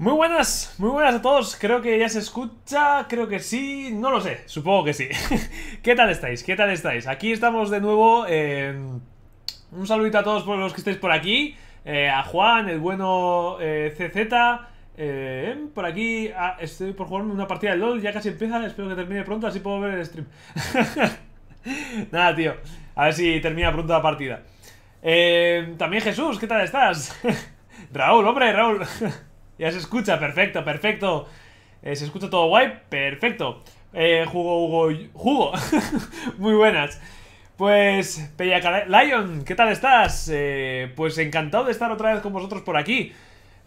Muy buenas, muy buenas a todos, creo que ya se escucha, creo que sí, no lo sé, supongo que sí. ¿Qué tal estáis? ¿Qué tal estáis? Aquí estamos de nuevo, em, un saludito a todos por los que estáis por aquí, eh, a Juan, el bueno eh, CZ, em, por aquí ah, estoy por jugar una partida de LOL, ya casi empieza, espero que termine pronto, así puedo ver el stream. Nada, tío, a ver si termina pronto la partida. Em, también Jesús, ¿qué tal estás? Raúl, hombre, Raúl. Ya se escucha, perfecto, perfecto. Eh, se escucha todo guay, perfecto. Eh, jugo, jugo, jugo. Muy buenas. Pues, Lion, ¿qué tal estás? Eh, pues encantado de estar otra vez con vosotros por aquí.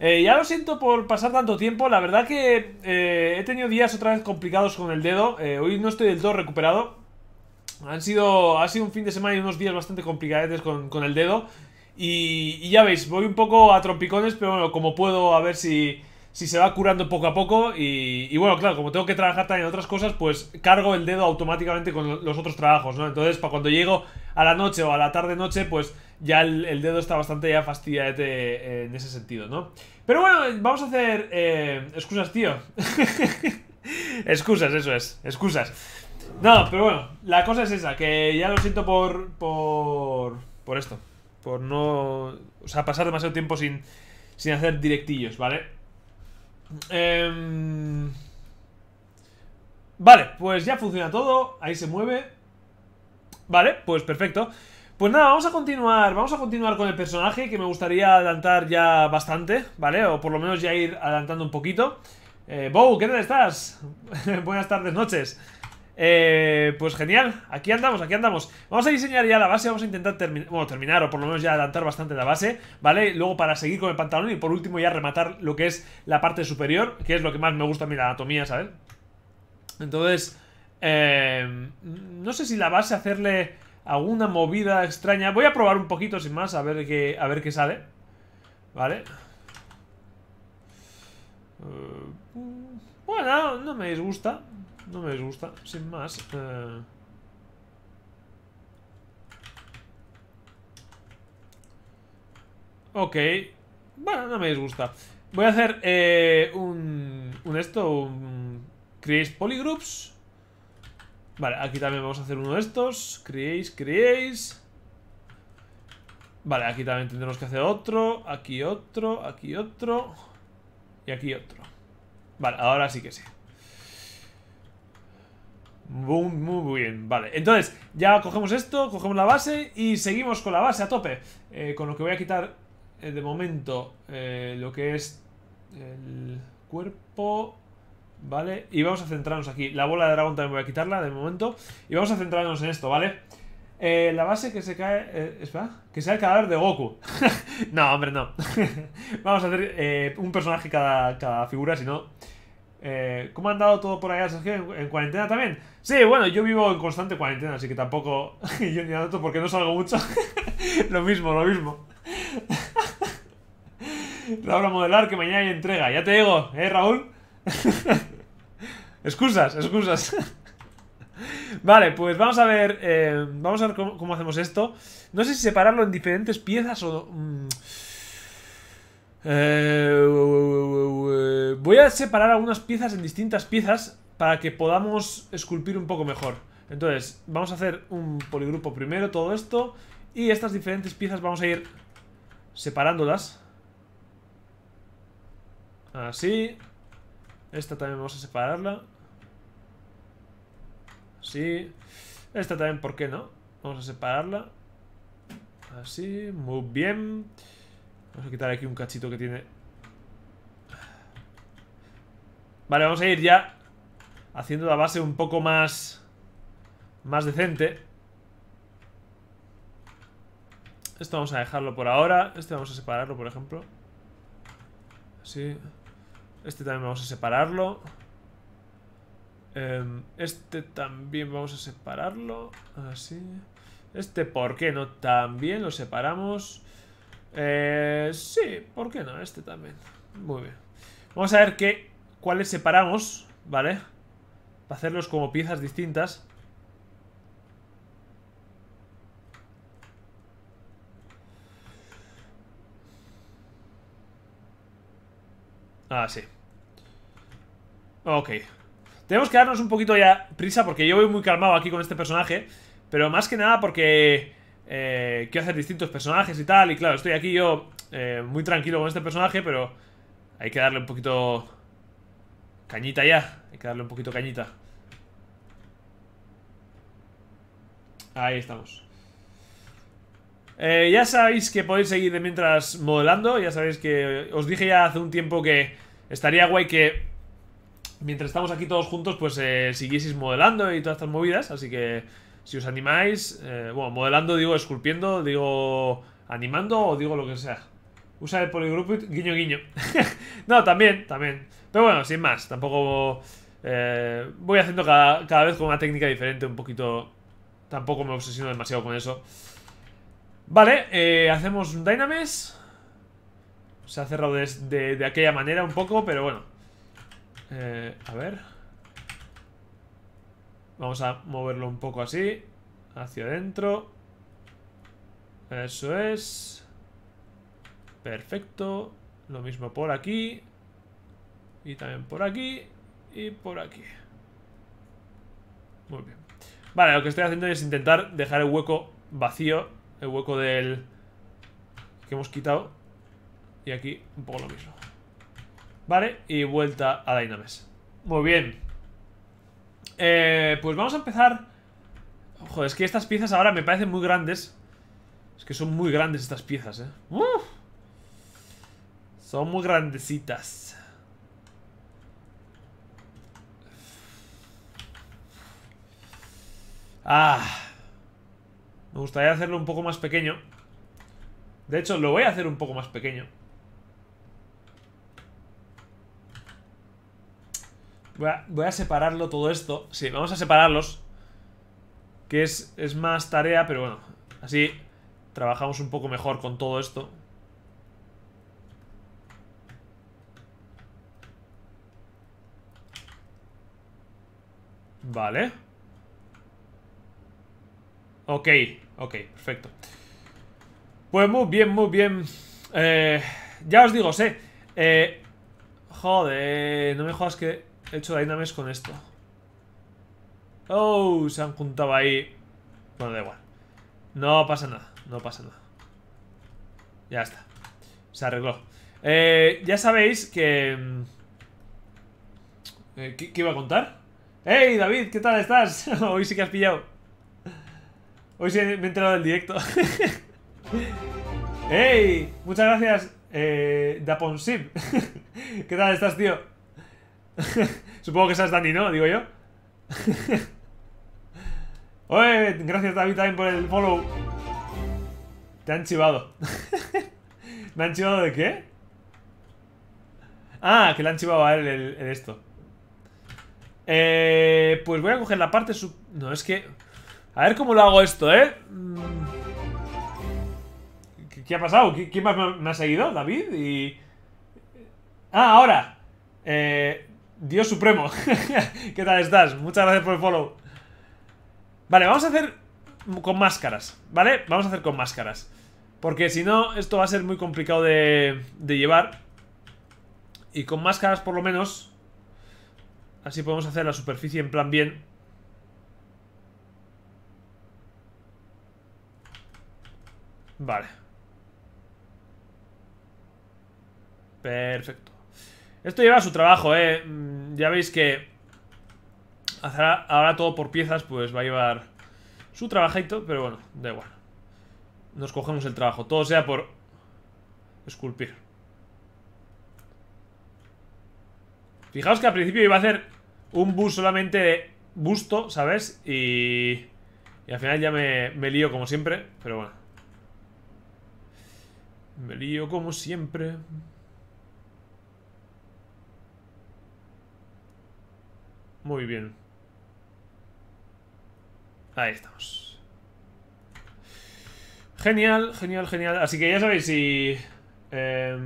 Eh, ya lo siento por pasar tanto tiempo, la verdad que he tenido días otra vez complicados con el dedo. hoy no estoy del todo recuperado. Han sido, ha sido un fin de semana y unos días bastante complicados con, con el dedo. Y, ya veis, voy un poco a trompicones, pero bueno, como puedo, a ver si, si se va curando poco a poco. Y, bueno, claro, como tengo que trabajar también en otras cosas, pues cargo el dedo automáticamente con los otros trabajos, ¿no? Entonces, para cuando llego a la noche o a la tarde-noche, pues ya el, dedo está bastante ya fastidiadete en ese sentido, ¿no? Pero bueno, vamos a hacer eh, excusas, tío. excusas, eso es, excusas. No, pero bueno, la cosa es esa, que ya lo siento por... por... por esto. Por no. O sea, pasar demasiado tiempo sin, sin hacer directillos, ¿vale? Em, vale, pues ya funciona todo. Ahí se mueve. Vale, pues perfecto. Pues nada, vamos a continuar. Vamos a continuar con el personaje que me gustaría adelantar ya bastante, ¿vale? O por lo menos ya ir adelantando un poquito. Eh, Bow, ¿qué tal estás? Buenas tardes, noches. Eh, pues genial, aquí andamos, aquí andamos Vamos a diseñar ya la base, vamos a intentar terminar Bueno, terminar o por lo menos ya adelantar bastante la base ¿Vale? Luego para seguir con el pantalón Y por último ya rematar lo que es la parte superior Que es lo que más me gusta a mí, la anatomía, ¿sabes? Entonces, eh, no sé si la base hacerle alguna movida extraña. Voy a probar un poquito sin más, a ver qué, a ver qué sale. Vale. Eh, bueno, no me disgusta. No me disgusta, sin más. Eh, ok. Bueno, no me disgusta. Voy a hacer eh, un, un esto, un create polygroups. Vale, aquí también vamos a hacer uno de estos. Creéis, creéis. Vale, aquí también tendremos que hacer otro, aquí otro, aquí otro y aquí otro. Vale, ahora sí que sí. Muy, bien, vale. Entonces, ya cogemos esto, cogemos la base y seguimos con la base a tope. Eh, con lo que voy a quitar eh, de momento eh, lo que es el cuerpo... ¿Vale? Y vamos a centrarnos aquí. La bola de dragón también voy a quitarla de momento. Y vamos a centrarnos en esto, ¿vale? la base que se cae... espera. Que sea el cadáver de Goku. no, hombre, no. vamos a hacer un personaje cada figura, si no... Eh, ¿Cómo han dado todo por allá, Sergio? ¿En, cuarentena también? Sí, bueno, yo vivo en constante cuarentena, así que tampoco. yo ni noto porque no salgo mucho. lo mismo, lo mismo. Laura Modelar, que mañana hay entrega. Ya te digo, ¿eh, Raúl? excusas, excusas. vale, pues vamos a ver. Eh, vamos a ver cómo, hacemos esto. No sé si separarlo en diferentes piezas o. Mm, eh, voy a separar algunas piezas en distintas piezas para que podamos esculpir un poco mejor. Entonces, vamos a hacer un poligrupo primero, todo esto. Y estas diferentes piezas vamos a ir separándolas. Así. Esta también vamos a separarla. Así. Esta también, ¿por qué no? Vamos a separarla. Así, muy bien. Vamos a quitar aquí un cachito que tiene. Vale, vamos a ir ya haciendo la base un poco más... Más decente. Esto vamos a dejarlo por ahora. Este vamos a separarlo, por ejemplo. Así. Este también vamos a separarlo. Em, este también vamos a separarlo. Así. Este, ¿por qué no? También lo separamos. Eh, sí, ¿por qué no? Este también. Muy bien. Vamos a ver qué, cuáles separamos, ¿vale? Para hacerlos como piezas distintas. Ah, sí. Ok. Tenemos que darnos un poquito ya prisa porque yo voy muy calmado aquí con este personaje. Pero más que nada porque eh, quiero hacer distintos personajes y tal. Y claro, estoy aquí yo eh, muy tranquilo con este personaje, pero hay que darle un poquito cañita ya. Hay que darle un poquito cañita. Ahí estamos. Eh, ya sabéis que podéis seguir de mientras modelando. Ya sabéis que os dije ya hace un tiempo que estaría guay que mientras estamos aquí todos juntos, pues eh, siguieseis modelando y todas estas movidas. Así que si os animáis, eh, bueno, modelando digo esculpiendo, digo animando o digo lo que sea. Usa el poligrupo guiño guiño. no, también, también. Pero bueno, sin más, tampoco eh, voy haciendo cada, cada vez con una técnica diferente un poquito... Tampoco me obsesiono demasiado con eso. Vale, eh, hacemos un dynames Se ha cerrado de, aquella manera un poco, pero bueno. a ver. Vamos a moverlo un poco así. Hacia adentro. Eso es. Perfecto. Lo mismo por aquí. Y también por aquí. Y por aquí. Muy bien. Vale, lo que estoy haciendo es intentar dejar el hueco vacío. El hueco del... Que hemos quitado. Y aquí un poco lo mismo. Vale, y vuelta a mesa Muy bien. Eh, pues vamos a empezar... Joder, es que estas piezas ahora me parecen muy grandes. Es que son muy grandes estas piezas, eh. Son muy grandecitas. Ah. Me gustaría hacerlo un poco más pequeño. De hecho, lo voy a hacer un poco más pequeño. Voy a, separarlo todo esto. Sí, vamos a separarlos. Que es, más tarea, pero bueno. Así trabajamos un poco mejor con todo esto. Vale. Ok, ok, perfecto. Pues muy bien, muy bien. Eh, ya os digo, sé. Eh, joder, no me jodas que... He hecho Dynamics con esto. Oh, se han juntado ahí. Bueno, da igual. No pasa nada, no pasa nada. Ya está. Se arregló. Eh, ya sabéis que... Mm, eh, ¿qué, iba a contar? ¡Hey, David! ¿Qué tal estás? Hoy sí que has pillado. Hoy sí me he enterado del directo. ¡Hey! Muchas gracias, eh, Daponsim. ¿Qué tal estás, tío? Supongo que seas Dani, ¿no? Digo yo. Oye, gracias David también por el follow. Te han chivado. ¿Me han chivado de qué? Ah, que le han chivado a él el, esto. Eh, pues voy a coger la parte sub... No, es que... A ver cómo lo hago esto, ¿eh? Mm. ¿Qué, qué ha pasado? ¿Quién más me ha seguido? ¿David? Y... Ah, ahora. Eh, Dios supremo. ¿Qué tal estás? Muchas gracias por el follow. Vale, vamos a hacer con máscaras, ¿vale? Vamos a hacer con máscaras. Porque si no, esto va a ser muy complicado de, de llevar. Y con máscaras, por lo menos, así podemos hacer la superficie en plan bien. Vale. Perfecto. Esto lleva su trabajo, eh. Mm, ya veis que ahora todo por piezas, pues va a llevar su trabajito, pero bueno, da igual. Nos cogemos el trabajo. Todo sea por esculpir. Fijaos que al principio iba a hacer un bus solamente de busto, ¿sabes? Y, y al final ya me lío como siempre, pero bueno. Me lío como siempre. Muy bien. Ahí estamos. Genial, genial, genial. Así que ya sabéis si... Eh,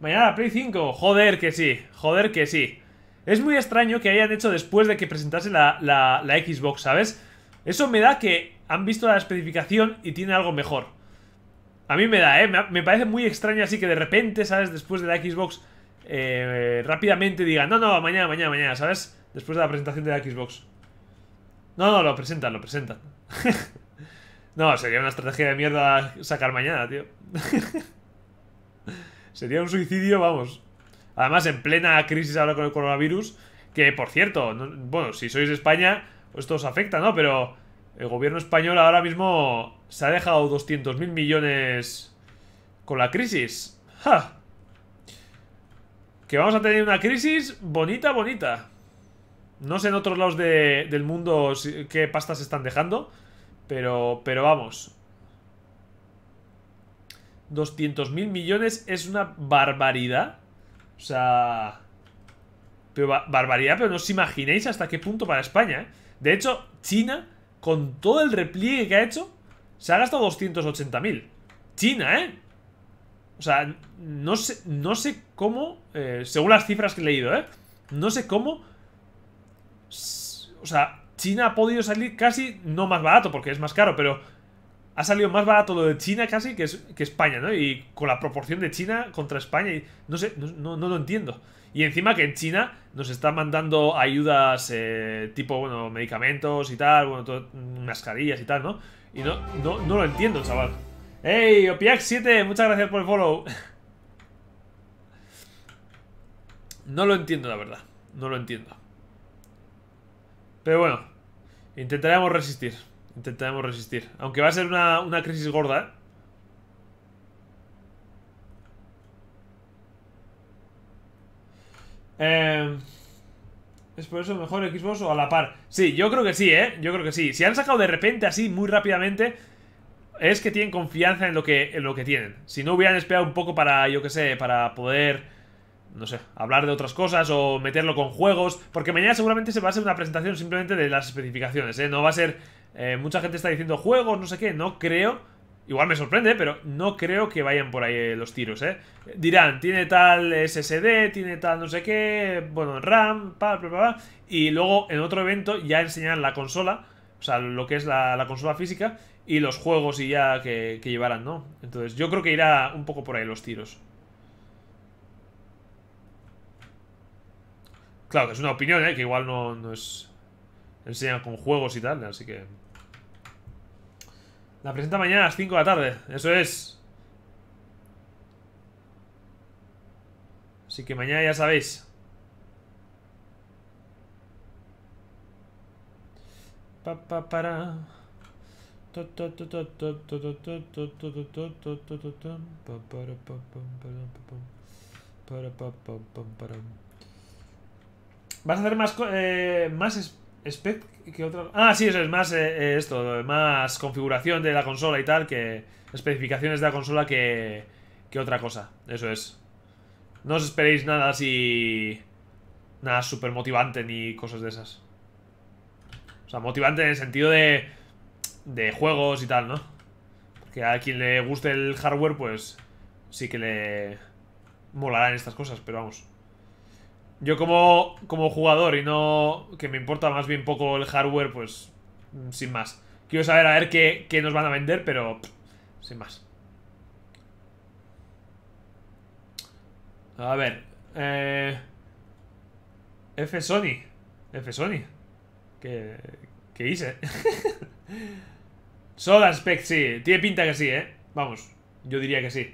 mañana Play 5. Joder que sí, joder que sí. Es muy extraño que hayan hecho después de que presentase la, Xbox, ¿sabes? Eso me da que han visto la especificación y tiene algo mejor. A mí me da, ¿eh? Me, me parece muy extraño así que de repente, ¿sabes? Después de la Xbox eh, rápidamente digan, no, no, mañana, mañana, mañana, ¿sabes? Después de la presentación de la Xbox. No, no, lo presentan, lo presentan. no, sería una estrategia de mierda sacar mañana, tío. sería un suicidio, vamos. Además, en plena crisis ahora con el coronavirus, que por cierto, bueno, si sois de España, pues esto os afecta, ¿no? Pero el gobierno español ahora mismo se ha dejado 200.000 millones con la crisis. ¡Ja! Que vamos a tener una crisis bonita, bonita. No sé en otros lados del mundo qué pastas están dejando, pero, pero vamos. 200.000 mil millones es una barbaridad. O sea... barbaridad, pero no os imaginéis hasta qué punto para España. ¿eh? De hecho, China, con todo el repliegue que ha hecho, se ha gastado 280.000 mil. China, ¿eh? O sea, no sé, no sé cómo, eh, según las cifras que he leído, ¿eh? No sé cómo... O sea, China ha podido salir casi, no más barato, porque es más caro, pero ha salido más barato lo de China casi que, es, España, ¿no? Y con la proporción de China contra España, no sé, no, lo entiendo. Y encima que en China nos está mandando ayudas eh, tipo, bueno, medicamentos y tal, bueno, mascarillas y tal, ¿no? Y no, no, no lo entiendo, chaval. ¡Ey! Opiac7, muchas gracias por el follow. No lo entiendo, la verdad. No lo entiendo. Pero bueno, intentaremos resistir. Intentaremos resistir. Aunque va a ser una, crisis gorda, ¿eh? Em, es por eso mejor Xbox o a la par? Sí, yo creo que sí, ¿eh? Yo creo que sí. Si han sacado de repente así, muy rápidamente, es que tienen confianza en lo que, en lo que tienen. Si no hubieran esperado un poco para, yo qué sé, para poder, no sé, hablar de otras cosas o meterlo con juegos. Porque mañana seguramente se va a hacer una presentación simplemente de las especificaciones, ¿eh? No va a ser, eh, mucha gente está diciendo juegos, no sé qué, no creo. Igual me sorprende, pero no creo que vayan por ahí eh, los tiros, ¿eh? Dirán, tiene tal SSD, tiene tal no sé qué, bueno, RAM, pa, pa, pa, y luego en otro evento ya enseñan la consola, o sea, lo que es la consola física, y los juegos y ya que, llevarán, llevaran, ¿no? Entonces yo creo que irá un poco por ahí los tiros. Claro, que es una opinión, ¿eh? Que igual no, no es... Enseñan con juegos y tal, así que... La presenta mañana a las 5 de la tarde, eso es. Así que mañana ya sabéis. Pa, pa, para. Vas a hacer más eh, más que otra. Ah, sí, eso es más eh, eh, esto, más configuración de la consola y tal que especificaciones de la consola que que otra cosa. Eso es. No os esperéis nada así nada súper motivante ni cosas de esas. O sea, motivante en el sentido de de juegos y tal, ¿no? Que a quien le guste el hardware, pues sí que le molarán estas cosas, pero vamos. Yo como, como jugador y no que me importa más bien poco el hardware, pues mm, sin más. Quiero saber a ver qué, qué nos van a vender, pero sin más. A ver. Eh, F Sony. F Sony. ¿Qué, qué hice? Soda Spec, sí. Tiene pinta que sí, ¿eh? Vamos, yo diría que sí.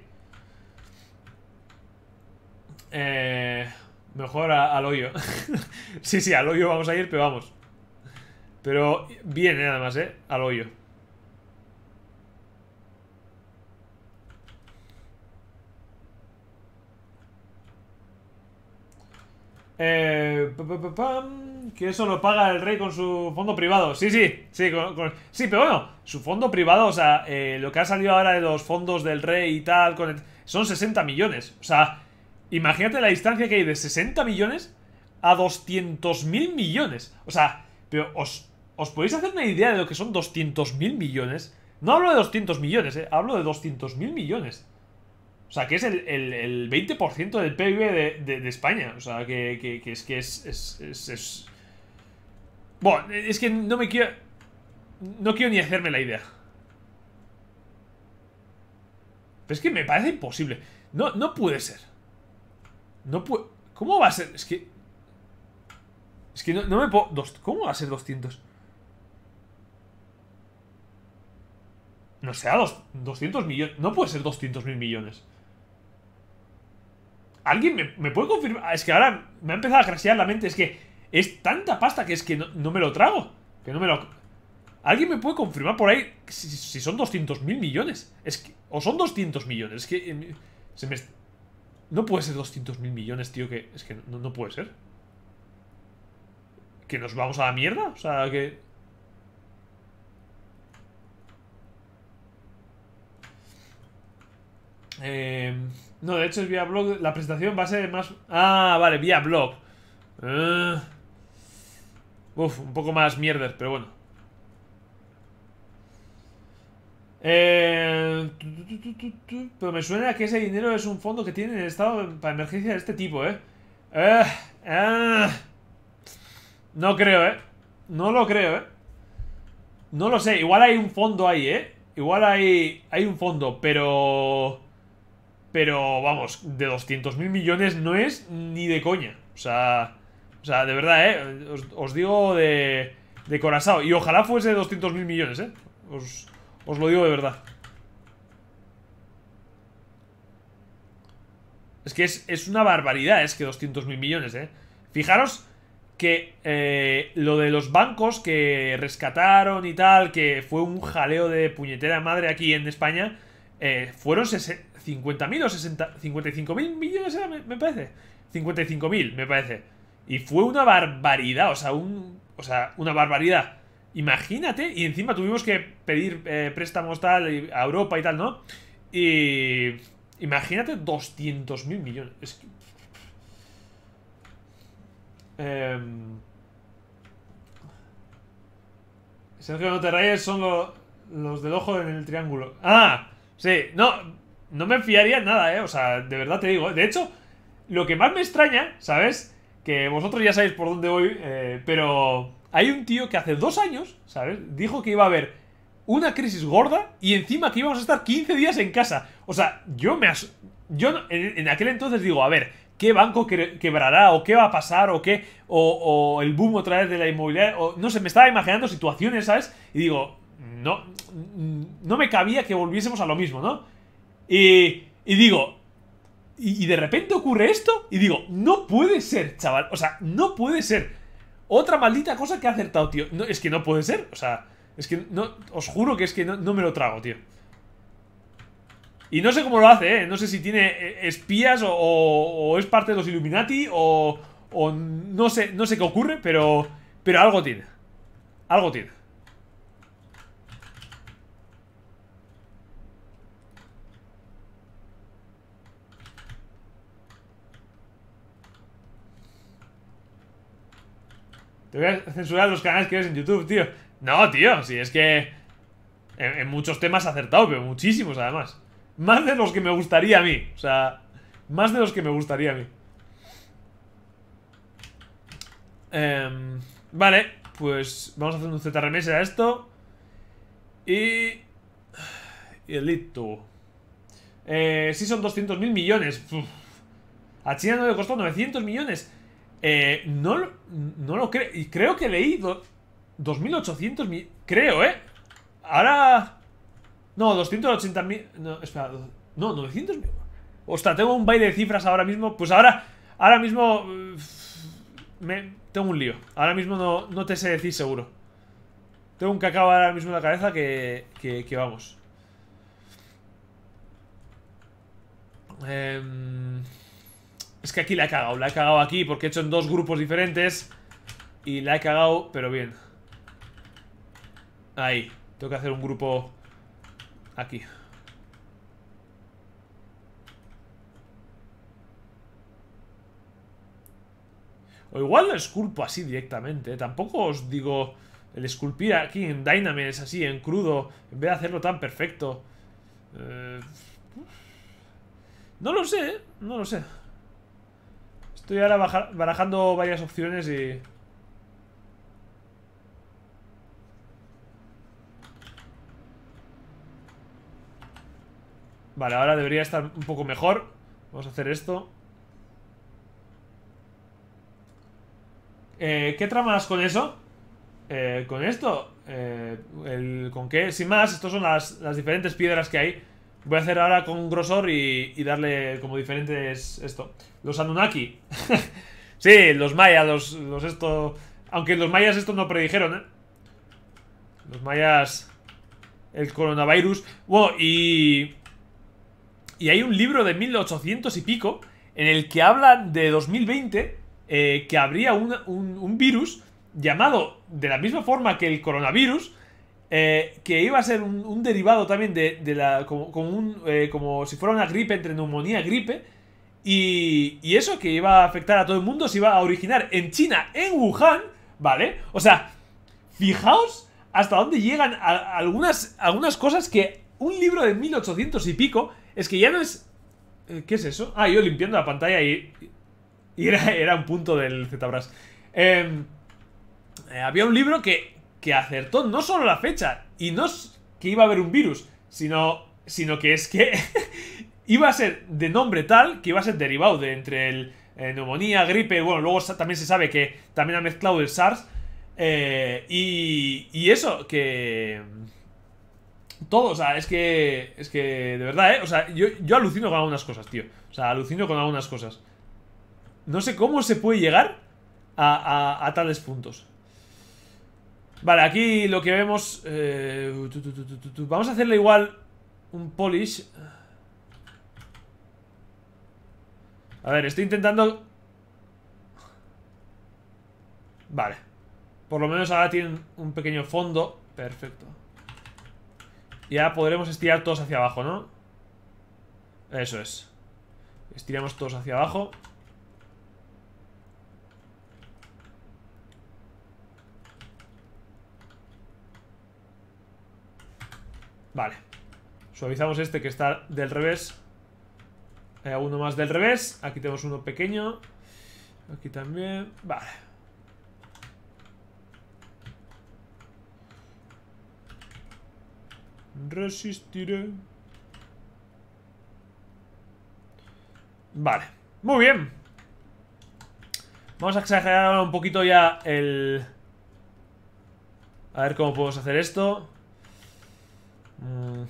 Eh, mejor al hoyo. sí, sí, al hoyo vamos a ir, pero vamos. Pero bien, nada eh, más, ¿eh? Al hoyo. Eh, pa, que eso lo paga el rey con su fondo privado. Sí, sí, sí, sí pero bueno, su fondo privado, o sea, eh, lo que ha salido ahora de los fondos del rey y tal, con son 60 millones. O sea, imagínate la distancia que hay de 60 millones a 200 mil millones. O sea, pero os, podéis hacer una idea de lo que son 200 mil millones. No hablo de 200 millones, eh, hablo de 200 mil millones. O sea, que es el, el, el 20% del PIB de, España. O sea, que, es que es, es, bueno, es que no me quiero... No quiero ni hacerme la idea. es que me parece imposible. No, no puede ser. No puede... ¿Cómo va a ser? Es que... Es que no, me puedo... ¿Cómo va a ser 200? No sea 200 millones... No puede ser 200 mil millones. ¿Alguien me, me puede confirmar? Es que ahora me ha empezado a crashear la mente. Es que es tanta pasta que es que no, me lo trago. Que no me lo... ¿Alguien me puede confirmar por ahí si, son 200.000 millones? Es que, o son 200 millones. Es que... Eh, no puede ser 200.000 millones, tío, que... Es que no, puede ser. ¿Que nos vamos a la mierda? O sea, que... Em, no, de hecho es vía blog. La presentación va a ser más... Ah, vale, vía blog. Ah. Uf, un poco más mierder, pero bueno. Eh, pero me suena que ese dinero es un fondo que tiene el estado para emergencia de este tipo, ¿eh? Eh, ¿eh? No creo, ¿eh? No lo creo, ¿eh? No lo sé. Igual hay un fondo ahí, ¿eh? Igual hay, hay un fondo, pero... Pero, vamos, de 200.000 mil millones no es ni de coña. O sea... O sea, de verdad, ¿eh? Os, digo de, de corazón. Y ojalá fuese 200.000 millones, ¿eh? Os, lo digo de verdad. Es que es, una barbaridad, es que 200.000 millones, ¿eh? Fijaros que eh, lo de los bancos que rescataron y tal, que fue un jaleo de puñetera madre aquí en España, eh, fueron 50.000 o 60, 55.000 millones, eh, me, me parece. 55.000, me parece. Y fue una barbaridad, o sea, un, o sea una barbaridad. Imagínate, y encima tuvimos que pedir eh, préstamos tal a Europa y tal, ¿no? Y imagínate 200 mil millones. Es que... Em, Sergio, no son los del ojo en el triángulo. Ah, sí, no, no me fiaría en nada, ¿eh? O sea, de verdad te digo. Eh. De hecho, lo que más me extraña, ¿sabes? que vosotros ya sabéis por dónde voy, eh, pero hay un tío que hace dos años, ¿sabes? Dijo que iba a haber una crisis gorda y encima que íbamos a estar 15 días en casa. O sea, yo me... As yo en, aquel entonces digo, a ver, ¿qué banco quebrará? ¿O qué va a pasar? ¿O qué? O, el boom otra vez de la inmobiliaria. O, no sé, me estaba imaginando situaciones, ¿sabes? Y digo, no, no me cabía que volviésemos a lo mismo, ¿no? Y, y digo, y, de repente ocurre esto y digo, no puede ser, chaval. O sea, no puede ser. Otra maldita cosa que ha acertado, tío. No, es que no puede ser. O sea, es que no... Os juro que es que no, me lo trago, tío. Y no sé cómo lo hace, ¿eh? No sé si tiene eh, espías o, es parte de los Illuminati o, o no, sé, no sé qué ocurre, pero, pero algo tiene. Algo tiene. Te voy a censurar los canales que ves en YouTube, tío. No, tío, si es que... En, muchos temas acertado, pero muchísimos además. Más de los que me gustaría a mí. O sea, más de los que me gustaría a mí. Em, vale, pues vamos a hacer un ZRMS a esto. Y... Y el Eh, sí son 200 mil millones. A China no le costó 900 millones. Eh, no, no lo creo. Y creo que leí 2.800 mil. Creo, ¿eh? Ahora. No, 280.000. No, espera. No, 900 mil. Ostras, tengo un baile de cifras ahora mismo. Pues ahora. Ahora mismo. Me, tengo un lío. Ahora mismo no, no te sé decir seguro. Tengo un cacao ahora mismo en la cabeza que. que, que vamos. Eh. Es que aquí la he cagado, la he cagado aquí porque he hecho en dos grupos diferentes. Y la he cagado, pero bien. Ahí. Tengo que hacer un grupo aquí. O igual lo esculpo así directamente. ¿eh? Tampoco os digo... El esculpir aquí en Dynamite así, en crudo. En vez de hacerlo tan perfecto. Eh, no lo sé, ¿eh? No lo sé. Estoy ahora barajando varias opciones y... Vale, ahora debería estar un poco mejor. Vamos a hacer esto. Eh, ¿Qué tramas con eso? Eh, con esto. Eh, ¿Con qué? Sin más, estas son las diferentes piedras que hay. Voy a hacer ahora con un grosor y, darle como diferentes esto. Los Anunnaki. sí, los mayas, los, los esto... Aunque los mayas esto no predijeron, ¿eh? Los mayas... El coronavirus. Bueno, y... Y hay un libro de 1800 y pico en el que hablan de 2020 eh, que habría un virus llamado de la misma forma que el coronavirus, eh, que iba a ser un, derivado también de, la. Eh, como, si fuera una gripe entre neumonía gripe. Y, eso, que iba a afectar a todo el mundo, se iba a originar en China, en Wuhan, ¿vale? O sea, fijaos hasta dónde llegan algunas, algunas cosas que un libro de 1800 y pico es que ya no es. Eh, ¿Qué es eso? Ah, yo limpiando la pantalla y. y era, era un punto del ZBrush. Em, había un libro que, que acertó no solo la fecha y no que iba a haber un virus, sino, sino que es que iba a ser de nombre tal que iba a ser derivado de entre el eh, neumonía, gripe, bueno, luego también se sabe que también ha mezclado el SARS. Eh, y, y eso, que... Todo, o sea, es que... Es que, de verdad, ¿eh? O sea, yo, alucino con algunas cosas, tío. O sea, alucino con algunas cosas. No sé cómo se puede llegar a tales puntos. Vale, aquí lo que vemos... Eh, Vamos a hacerle igual un polish. A ver, estoy intentando... Vale. Por lo menos ahora tienen un pequeño fondo. Perfecto. Y ahora podremos estirar todos hacia abajo, ¿no? Eso es. Estiramos todos hacia abajo. Vale. Suavizamos este que está del revés. Hay alguno más del revés. Aquí tenemos uno pequeño. Aquí también. Vale. Resistiré. Vale. Muy bien. Vamos a exagerar un poquito ya el... A ver cómo podemos hacer esto. Eh,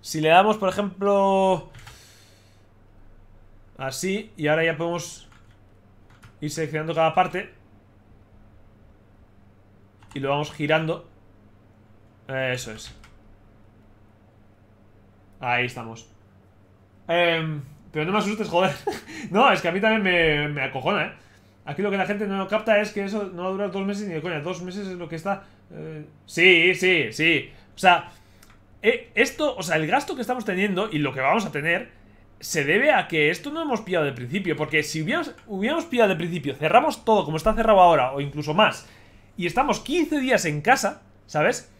si le damos, por ejemplo... Así, y ahora ya podemos ir seleccionando cada parte. Y lo vamos girando. Eh, eso es. Ahí estamos. Em, pero no me asustes, joder. no, es que a mí también me, me, acojona, ¿eh? Aquí lo que la gente no capta es que eso no va a durar dos meses ni de coña. Dos meses es lo que está... Eh, sí, sí, sí sea, eh, esto, o sea, el gasto que estamos teniendo y lo que vamos a tener se debe a que esto no hemos pillado de principio, porque si hubiéramos, pillado de principio, cerramos todo como está cerrado ahora, o incluso más, y estamos 15 días en casa, ¿sabes?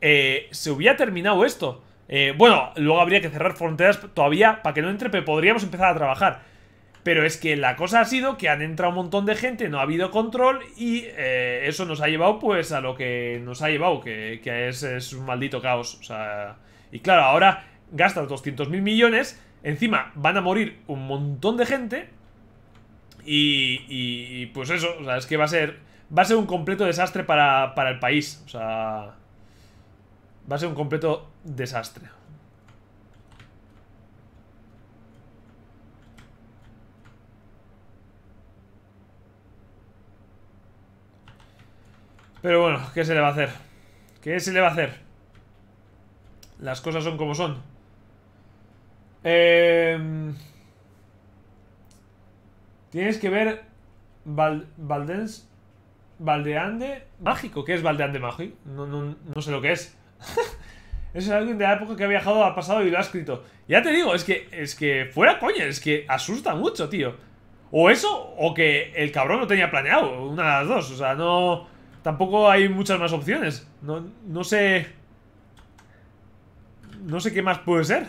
Eh, se hubiera terminado esto. Eh, bueno, luego habría que cerrar fronteras todavía para que no entre, pero podríamos empezar a trabajar. Pero es que la cosa ha sido que han entrado un montón de gente, no ha habido control y eh, eso nos ha llevado pues a lo que nos ha llevado, que, es, un maldito caos. y claro, ahora gastas 200.000 mil millones, encima van a morir un montón de gente y, pues eso, es que va a ser, va a ser un completo desastre para, para el país. O sea, va a ser un completo desastre. Pero bueno, ¿qué se le va a hacer? ¿Qué se le va a hacer? Las cosas son como son. Em, tienes que ver Val Valdens Valdeande Mágico. ¿Qué es Valdeande Mágico? No, no, no sé lo que es. es alguien de la época que ha viajado ha pasado y lo ha escrito. Ya te digo, es que, es que fuera coña, es que asusta mucho, tío. O eso, o que el cabrón lo tenía planeado. Una de las dos. O sea, no. Tampoco hay muchas más opciones. No, no sé... No sé qué más puede ser.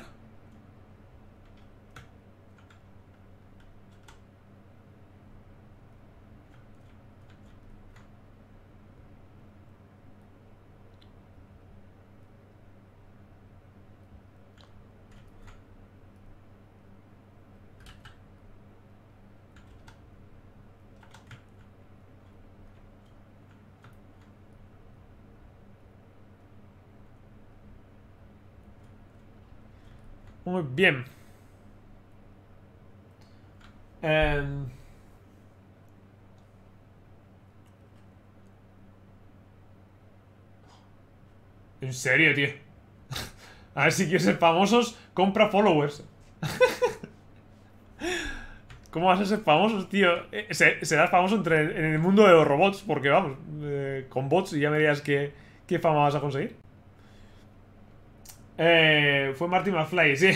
Bien. Em, en serio, tío. A ver si quieres ser famosos, compra followers. ¿Cómo vas a ser famosos, tío? Eh, serás famoso entre, en el mundo de los robots, porque vamos, eh, con bots ya me dirías qué fama vas a conseguir. Eh, fue Marty McFly, sí.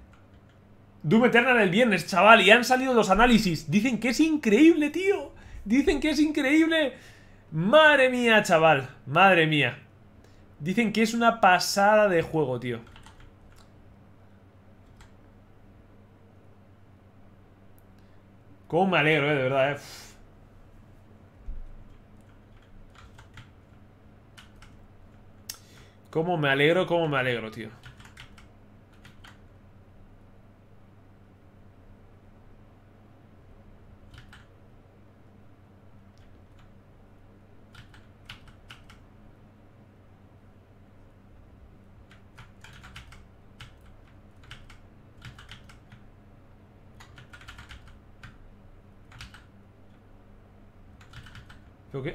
Doom Eternal el viernes, chaval, y han salido los análisis. Dicen que es increíble, tío. Dicen que es increíble. Madre mía, chaval. Madre mía. Dicen que es una pasada de juego, tío. Cómo me alegro, eh, de verdad, eh. Cómo me alegro, cómo me alegro, tío.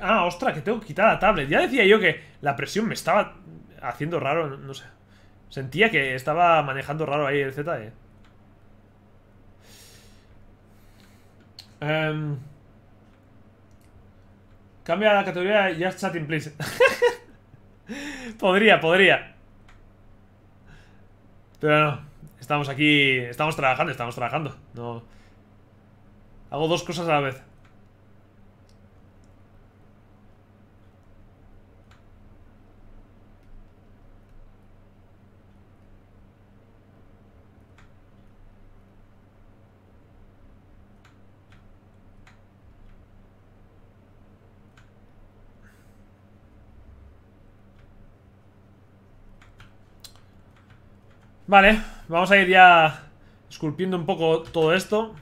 Ah, ostras, que tengo que quitar la tablet. Ya decía yo que la presión me estaba haciendo raro, no, sé. Sentía que estaba manejando raro ahí el Z eh. em, cambia la categoría Just Chatting, please. podría, podría. Pero no. Estamos aquí. Estamos trabajando, estamos trabajando. No. Hago dos cosas a la vez. Vale, vamos a ir ya esculpiendo un poco todo esto.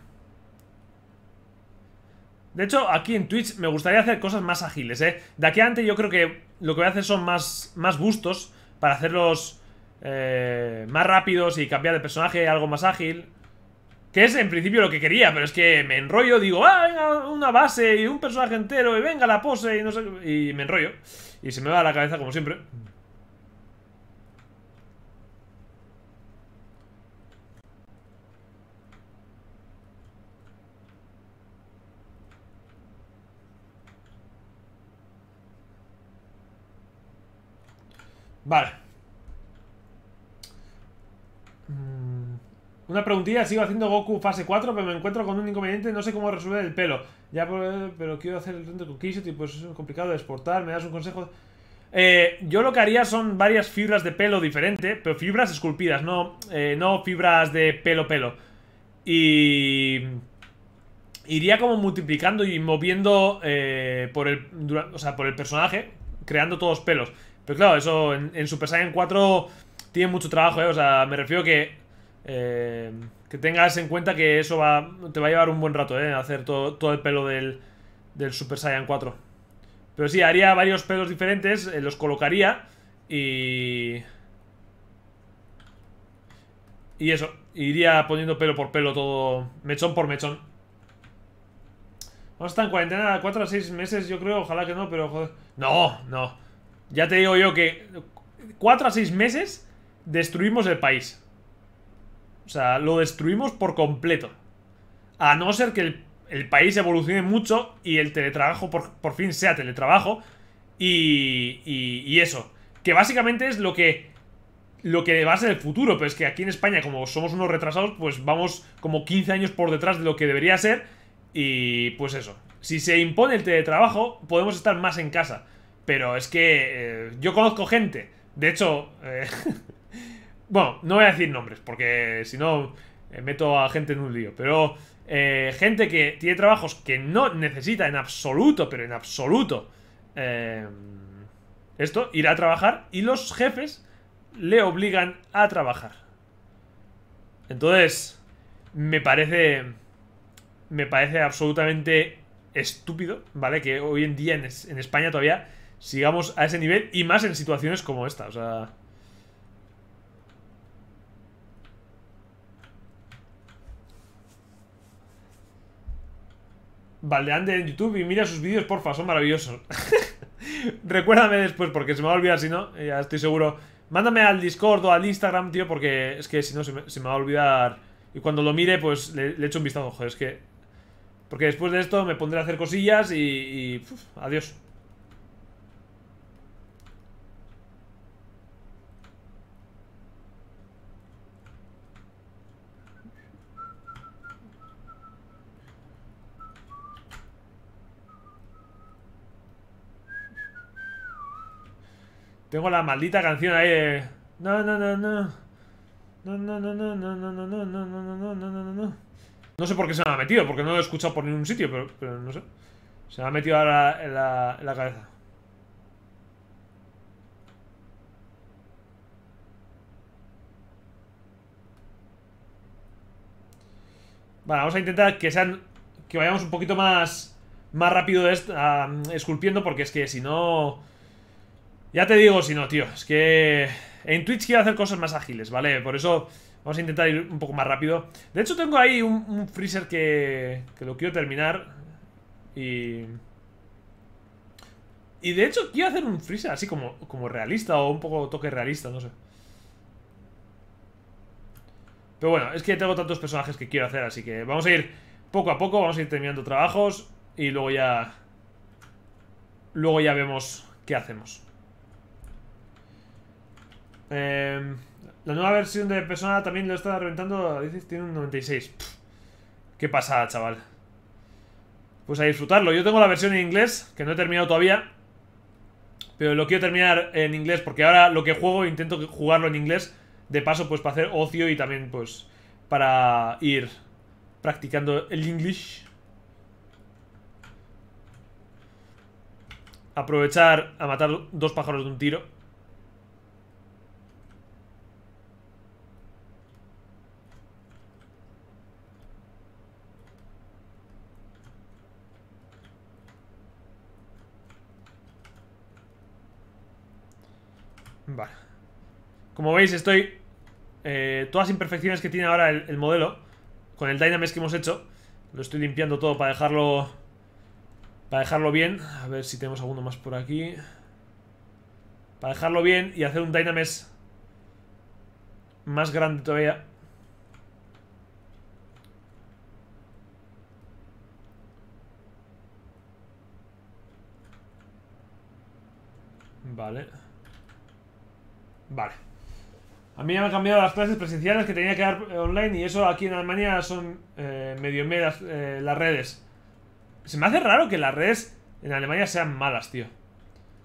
De hecho, aquí en Twitch me gustaría hacer cosas más ágiles, ¿eh? De aquí antes yo creo que lo que voy a hacer son más, más bustos para hacerlos eh, más rápidos y cambiar de personaje algo más ágil. Que es en principio lo que quería, pero es que me enrollo, digo, ah, venga, una base y un personaje entero, y venga la pose, y no sé, y me enrollo. Y se me va a la cabeza como siempre. Vale. Mm, una preguntilla, sigo haciendo Goku fase 4, pero me encuentro con un inconveniente, no sé cómo resolver el pelo. Ya, pero quiero hacer el render con Kishot y pues es complicado de exportar, ¿me das un consejo? Eh, yo lo que haría son varias fibras de pelo diferente, pero fibras esculpidas, no, eh, no fibras de pelo-pelo. Y... Iría como multiplicando y moviendo eh, por, el, o sea, por el personaje, creando todos pelos. Pero claro, eso en, Super Saiyan 4 tiene mucho trabajo, ¿eh? O sea, me refiero que... Eh, que tengas en cuenta que eso va, te va a llevar un buen rato, ¿eh? Hacer todo, el pelo del, del Super Saiyan 4. Pero sí, haría varios pelos diferentes, eh, los colocaría y... Y eso, iría poniendo pelo por pelo todo, mechón por mechón. Vamos a estar en cuarentena 4 a 6 meses, yo creo, ojalá que no, pero joder... No, no. Ya te digo yo que 4 a 6 meses destruimos el país. O sea, lo destruimos por completo. A no ser que el, país evolucione mucho y el teletrabajo por, fin sea teletrabajo. Y, y, eso. Que básicamente es lo que, lo que va a ser el futuro. Pero es que aquí en España, como somos unos retrasados, pues vamos como 15 años por detrás de lo que debería ser. Y pues eso. Si se impone el teletrabajo, podemos estar más en casa. Pero es que eh, yo conozco gente. De hecho, eh, bueno, no voy a decir nombres porque si no eh, meto a gente en un lío. Pero gente que tiene trabajos que no necesita en absoluto, pero en absoluto, esto, irá a trabajar y los jefes le obligan a trabajar. Entonces, me parece. Me parece absolutamente estúpido, ¿vale? Que hoy en día en España todavía sigamos a ese nivel y más en situaciones como esta, o sea... Valdeante en YouTube y mira sus vídeos, porfa, son maravillosos. Recuérdame después porque se me va a olvidar, si no, eh, ya estoy seguro. Mándame al Discord o al Instagram, tío, porque es que si no se me, va a olvidar. Y cuando lo mire, pues le, le, echo un vistazo, joder, es que... Porque después de esto me pondré a hacer cosillas y... adiós. Tengo la maldita canción ahí de... No, no, no, no. No, no, no, no, no, no, no, no, no, no, no, no, no, no, no. No sé por qué se me ha metido, porque no lo he escuchado por ningún sitio, pero, pero no sé. Se me ha metido ahora en la, en la cabeza. Vale, vamos a intentar que sean... Que vayamos un poquito más... Más rápido est, esculpiendo, porque es que si no... Ya te digo si no, tío. Es que en Twitch quiero hacer cosas más ágiles, ¿vale? Por eso vamos a intentar ir un poco más rápido. De hecho, tengo ahí un, freezer que, que lo quiero terminar. Y... Y de hecho quiero hacer un freezer así como, como realista o un poco toque realista, no sé. Pero bueno, es que tengo tantos personajes que quiero hacer, así que vamos a ir poco a poco, vamos a ir terminando trabajos y luego ya... Luego ya vemos qué hacemos. Em, la nueva versión de Persona también lo está reventando. tiene un 96. qué pasada, chaval. Pues a disfrutarlo. Yo tengo la versión en inglés, que no he terminado todavía. Pero lo quiero terminar en inglés, porque ahora lo que juego intento jugarlo en inglés. De paso, pues para hacer ocio y también, pues, para ir practicando el English. Aprovechar a matar dos pájaros de un tiro. Vale. Como veis, estoy... Eh, todas las imperfecciones que tiene ahora el, modelo, con el Dynamesh que hemos hecho, lo estoy limpiando todo para dejarlo... Para dejarlo bien. A ver si tenemos alguno más por aquí. Para dejarlo bien y hacer un Dynamesh más grande todavía. Vale. Vale. A mí ya me han cambiado las clases presenciales que tenía que dar online y eso aquí en Alemania son eh, medio medas eh, las redes. Se me hace raro que las redes en Alemania sean malas, tío.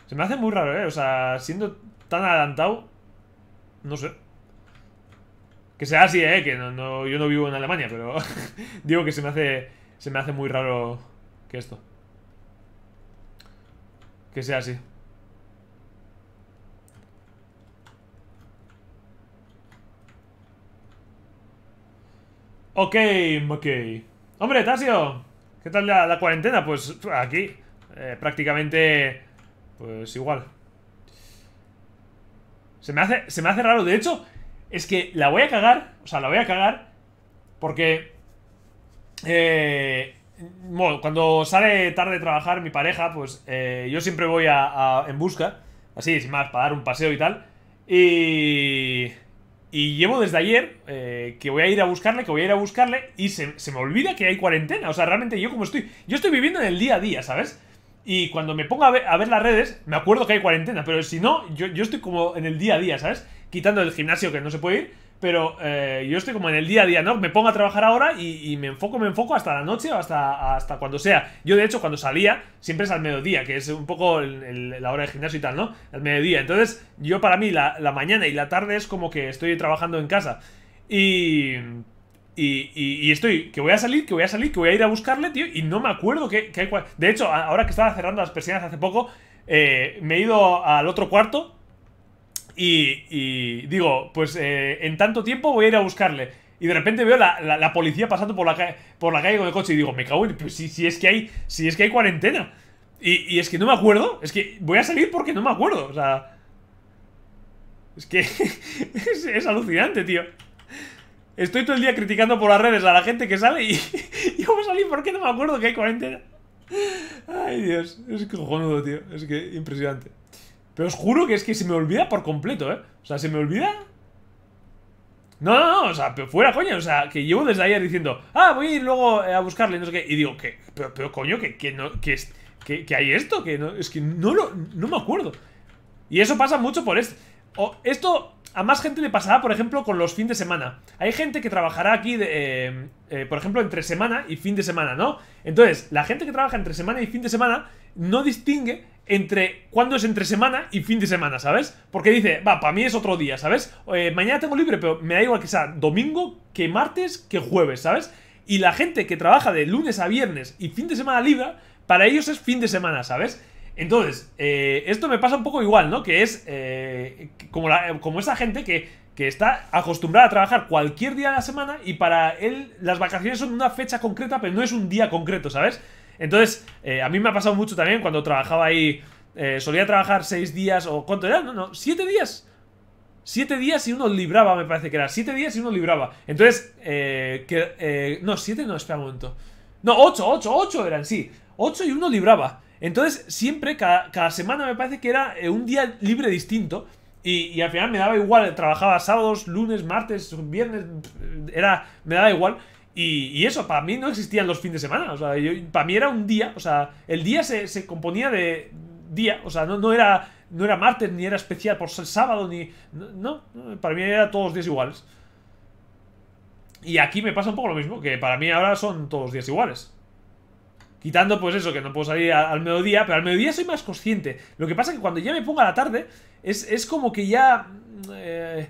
Se me hace muy raro, ¿eh? O sea, siendo tan adelantado, no sé. Que sea así, ¿eh? Que no, no yo no vivo en Alemania, pero digo que se me hace se me hace muy raro que esto. Que sea así. Ok, ok. Hombre, Tasio. ¿Qué tal la, cuarentena? Pues aquí. Eh, prácticamente... Pues igual. Se me, hace, se me hace raro. De hecho, es que la voy a cagar. O sea, la voy a cagar. Porque... Eh, bueno, cuando sale tarde de trabajar mi pareja, pues eh, yo siempre voy a, a, en busca, así, sin más, para dar un paseo y tal. Y... Y llevo desde ayer eh, que voy a ir a buscarle, que voy a ir a buscarle y se, me olvida que hay cuarentena. O sea, realmente yo como estoy... Yo estoy viviendo en el día a día, ¿sabes? Y cuando me pongo a ver, a ver las redes, me acuerdo que hay cuarentena. Pero si no, yo, yo estoy como en el día a día, ¿sabes? Quitando el gimnasio que no se puede ir pero eh, yo estoy como en el día a día, ¿no? Me pongo a trabajar ahora y, me enfoco, me enfoco hasta la noche o hasta, hasta cuando sea. Yo, de hecho, cuando salía, siempre es al mediodía, que es un poco la hora de gimnasio y tal, ¿no? Al mediodía. Entonces, yo para mí, la, mañana y la tarde es como que estoy trabajando en casa. Y, y, estoy, que voy a salir, que voy a salir, que voy a ir a buscarle, tío, y no me acuerdo que, hay hay... De hecho, ahora que estaba cerrando las persianas hace poco, eh, me he ido al otro cuarto y, digo, pues eh, en tanto tiempo voy a ir a buscarle. Y de repente veo la, policía pasando por la, calle, por la calle con el coche y digo, me cago en... Pues si, es que hay, si es que hay cuarentena. Y, es que no me acuerdo. Es que voy a salir porque no me acuerdo. O sea... Es que es, alucinante, tío. Estoy todo el día criticando por las redes a la gente que sale y yo voy a salir porque no me acuerdo que hay cuarentena. Ay, Dios, es cojonudo, tío. Es que impresionante. Pero os juro que es que se me olvida por completo, ¿eh? O sea, se me olvida... No, no, no, o sea, pero fuera, coño, o sea, que llevo desde ayer diciendo Ah, voy a ir luego eh, a buscarle, no sé qué Y digo, que, pero, pero, coño, que, que, no, que, es, que, hay esto, que no, es que no lo, no me acuerdo Y eso pasa mucho por esto Esto a más gente le pasará, por ejemplo, con los fines de semana Hay gente que trabajará aquí, de, eh, eh, por ejemplo, entre semana y fin de semana, ¿no? Entonces, la gente que trabaja entre semana y fin de semana no distingue entre cuándo es entre semana y fin de semana, ¿sabes? Porque dice, va, para mí es otro día, ¿sabes? Eh, mañana tengo libre, pero me da igual que sea domingo, que martes, que jueves, ¿sabes? Y la gente que trabaja de lunes a viernes y fin de semana libre, para ellos es fin de semana, ¿sabes? Entonces, eh, esto me pasa un poco igual, ¿no? Que es eh, como, como esa gente que, que está acostumbrada a trabajar cualquier día de la semana y para él las vacaciones son una fecha concreta, pero no es un día concreto, ¿sabes? Entonces, eh, a mí me ha pasado mucho también cuando trabajaba ahí. Eh, solía trabajar seis días o cuánto era, no, no, siete días. Siete días y uno libraba, me parece que era. Siete días y uno libraba. Entonces, eh, que, no, siete no, espera un momento. No, ocho, ocho, ocho eran, sí. Ocho y uno libraba. Entonces, siempre, cada, semana me parece que era un día libre distinto. Y, y, al final me daba igual, trabajaba sábados, lunes, martes, viernes, era, me daba igual. Y, eso, para mí no existían los fines de semana. O sea, para mí era un día. O sea, el día se, componía de día. O sea, no, no, era, no era martes, ni era especial por ser sábado, ni. No, para mí era todos los días iguales. Y aquí me pasa un poco lo mismo, que para mí ahora son todos los días iguales. Quitando pues eso, que no puedo salir al, mediodía, pero al mediodía soy más consciente. Lo que pasa es que cuando ya me pongo a la tarde, es, es como que ya... Eh,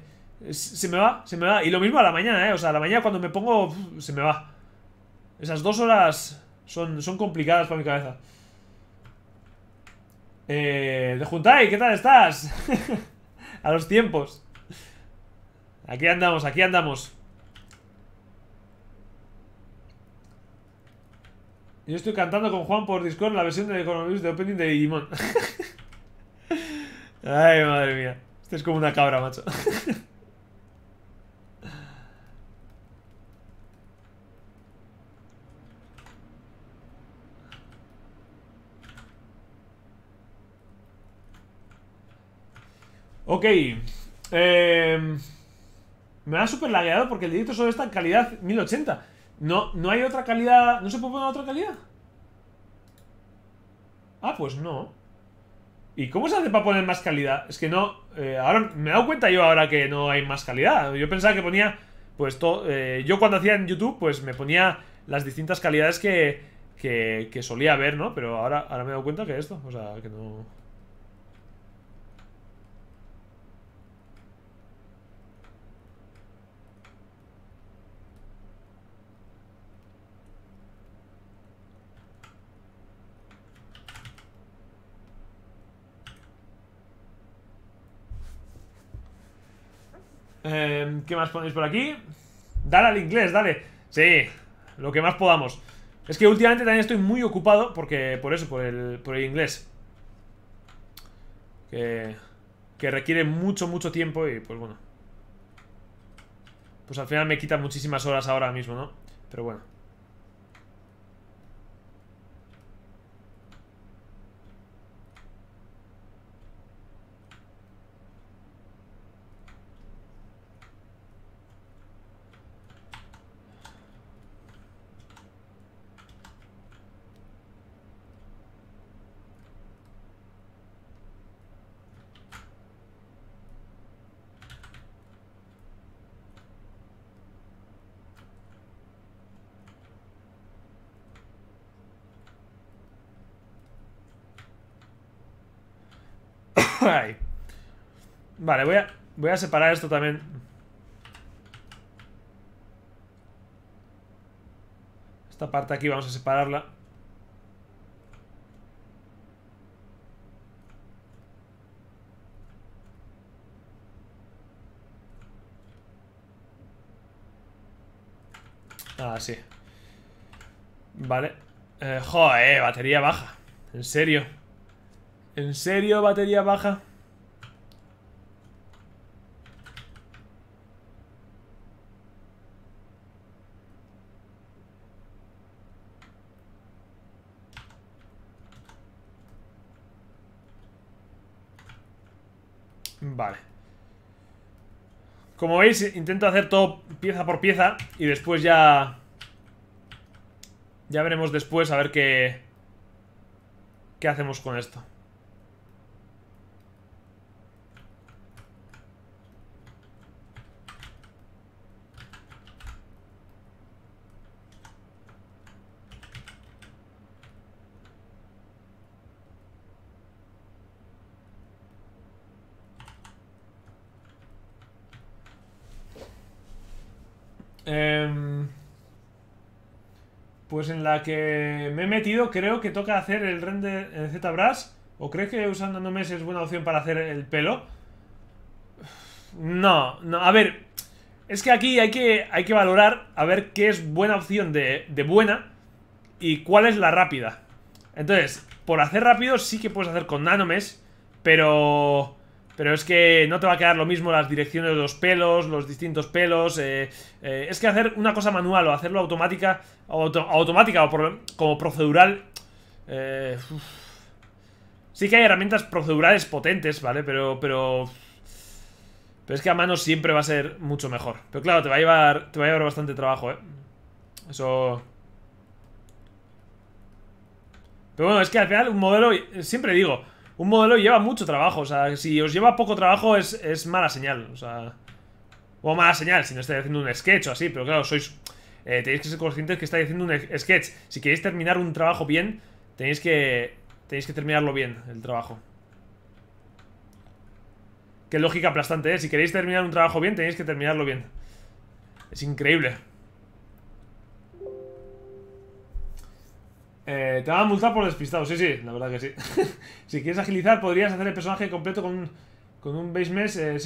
se me va, se me va. Y lo mismo a la mañana, ¿eh? O sea, a la mañana cuando me pongo, se me va. Esas dos horas son, son complicadas para mi cabeza. Eh, de Juntai, ¿qué tal estás? a los tiempos. Aquí andamos, aquí andamos. Yo estoy cantando con Juan por Discord la versión de economis de Opening de Digimon. Ay, madre mía. Esto es como una cabra, macho. Ok. Em, me ha super lagueado porque el directo solo está en calidad 1080. No, no hay otra calidad. ¿No se puede poner otra calidad? Ah, pues no. ¿Y cómo se hace para poner más calidad? Es que no. Eh, ahora me he dado cuenta yo ahora que no hay más calidad. Yo pensaba que ponía. Pues eh, yo cuando hacía en YouTube, pues me ponía las distintas calidades que, que, solía ver, ¿no? Pero ahora, ahora me he dado cuenta que esto. O sea, que no. Em, ¿Qué más ponéis por aquí? Dale al inglés, dale. Sí, lo que más podamos. Es que últimamente también estoy muy ocupado porque por eso, por el, por el inglés. Que, que requiere mucho, mucho tiempo y pues bueno. Pues al final me quita muchísimas horas ahora mismo, ¿no? Pero bueno. Vale, voy a, separar esto también. Esta parte aquí vamos a separarla. Ah, sí. Vale. Eh, joder, batería baja. ¿En serio? ¿En serio batería baja? Como veis, intento hacer todo pieza por pieza y después ya... Ya veremos después a ver qué... ¿Qué hacemos con esto? la que me he metido, creo que toca hacer el render en ZBrush. ¿O crees que usando Nanomes es buena opción para hacer el pelo? No, no, a ver, es que aquí hay que, hay que valorar a ver qué es buena opción de, de buena y cuál es la rápida. Entonces, por hacer rápido sí que puedes hacer con nanomes, pero pero es que no te va a quedar lo mismo las direcciones de los pelos, los distintos pelos. Eh, eh, es que hacer una cosa manual o hacerlo automática, automática o como procedural... Eh, sí que hay herramientas procedurales potentes, ¿vale? Pero, pero... es que a mano siempre va a ser mucho mejor. Pero claro, te va a llevar, te va a llevar bastante trabajo, ¿eh? Eso... Pero bueno, es que al final un modelo... Siempre digo un modelo lleva mucho trabajo. O sea, si os lleva poco trabajo es, mala señal. O sea, o mala señal si no estáis haciendo un sketch o así. Pero claro, sois eh, tenéis que ser conscientes que estáis haciendo un e-, sketch. Si queréis terminar un trabajo bien, tenéis que, tenéis que terminarlo bien, el trabajo. Qué lógica aplastante, ¿eh? Si queréis terminar un trabajo bien, tenéis que terminarlo bien. Es increíble. Eh, te van a multar por despistado, sí, sí, la verdad que sí. si quieres agilizar, podrías hacer el personaje completo con un, con un base mesh. Eh,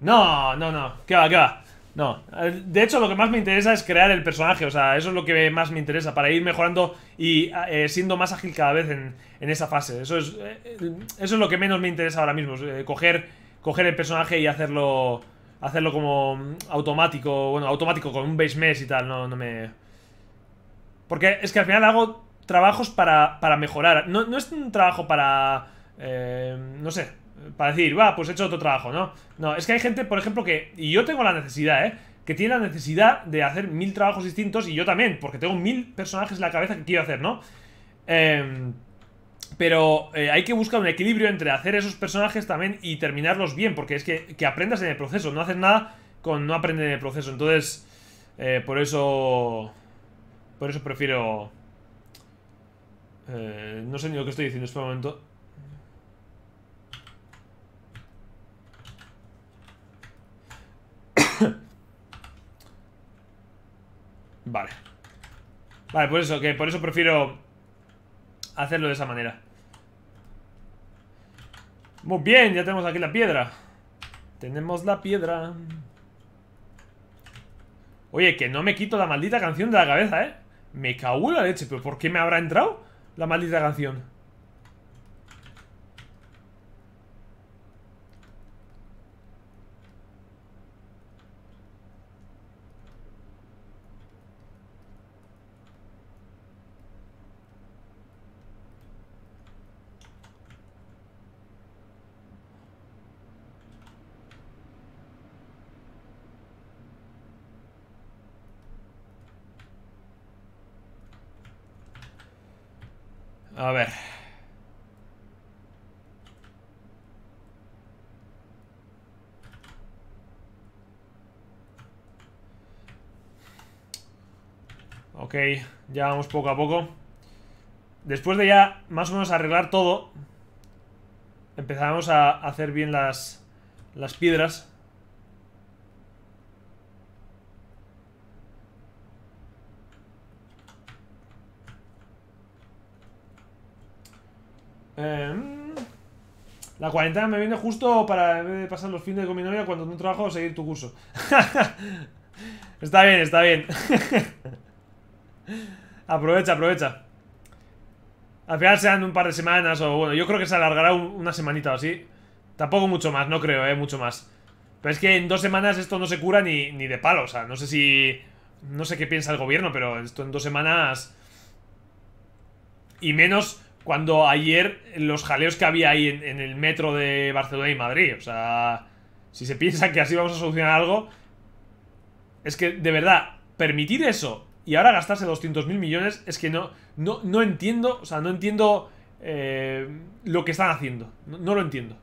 no, no, no, qué va, qué va. No, eh, de hecho lo que más me interesa es crear el personaje, o sea, eso es lo que más me interesa, para ir mejorando y eh, siendo más ágil cada vez en, en esa fase. Eso es, eso es lo que menos me interesa ahora mismo, coger, coger el personaje y hacerlo hacerlo como automático, bueno, automático con un base mesh y tal, no, no me... Porque es que al final hago trabajos para, mejorar. No, es un trabajo para... Eh, no sé, para decir, va, pues he hecho otro trabajo, ¿no? No, es que hay gente, por ejemplo, que... Y yo tengo la necesidad, ¿eh? Que tiene la necesidad de hacer mil trabajos distintos y yo también, porque tengo mil personajes en la cabeza que quiero hacer, ¿no? Em, pero eh, hay que buscar un equilibrio entre hacer esos personajes también y terminarlos bien, porque es que, aprendas en el proceso, no haces nada con no aprender en el proceso. Entonces, eh, por eso... Por eso prefiero eh, no sé ni lo que estoy diciendo en este momento. vale. Vale, por pues eso, que por eso prefiero hacerlo de esa manera. Muy bien, ya tenemos aquí la piedra. Tenemos la piedra. Oye, que no me quito la maldita canción de la cabeza, ¿eh? Me cago en la leche, pero ¿por qué me habrá entrado? la maldita canción. A ver. Ok, ya vamos poco a poco. Después de ya más o menos arreglar todo, empezamos a hacer bien las, las piedras. Em, la cuarentena me viene justo para eh, pasar los fines con mi novia cuando no trabajo o seguir tu curso. está bien, está bien. aprovecha, aprovecha. Al final sean un par de semanas o bueno, yo creo que se alargará una semanita o así. Tampoco mucho más, no creo, eh, mucho más. Pero es que en dos semanas esto no se cura ni, ni de palo, o sea, no sé si... No sé qué piensa el gobierno, pero esto en dos semanas... Y menos cuando ayer los jaleos que había ahí en, el metro de Barcelona y Madrid. O sea, si se piensa que así vamos a solucionar algo, es que de verdad, permitir eso y ahora gastarse 200.000 mil millones es que no, no, no entiendo, o sea, no entiendo eh, lo que están haciendo. no lo entiendo.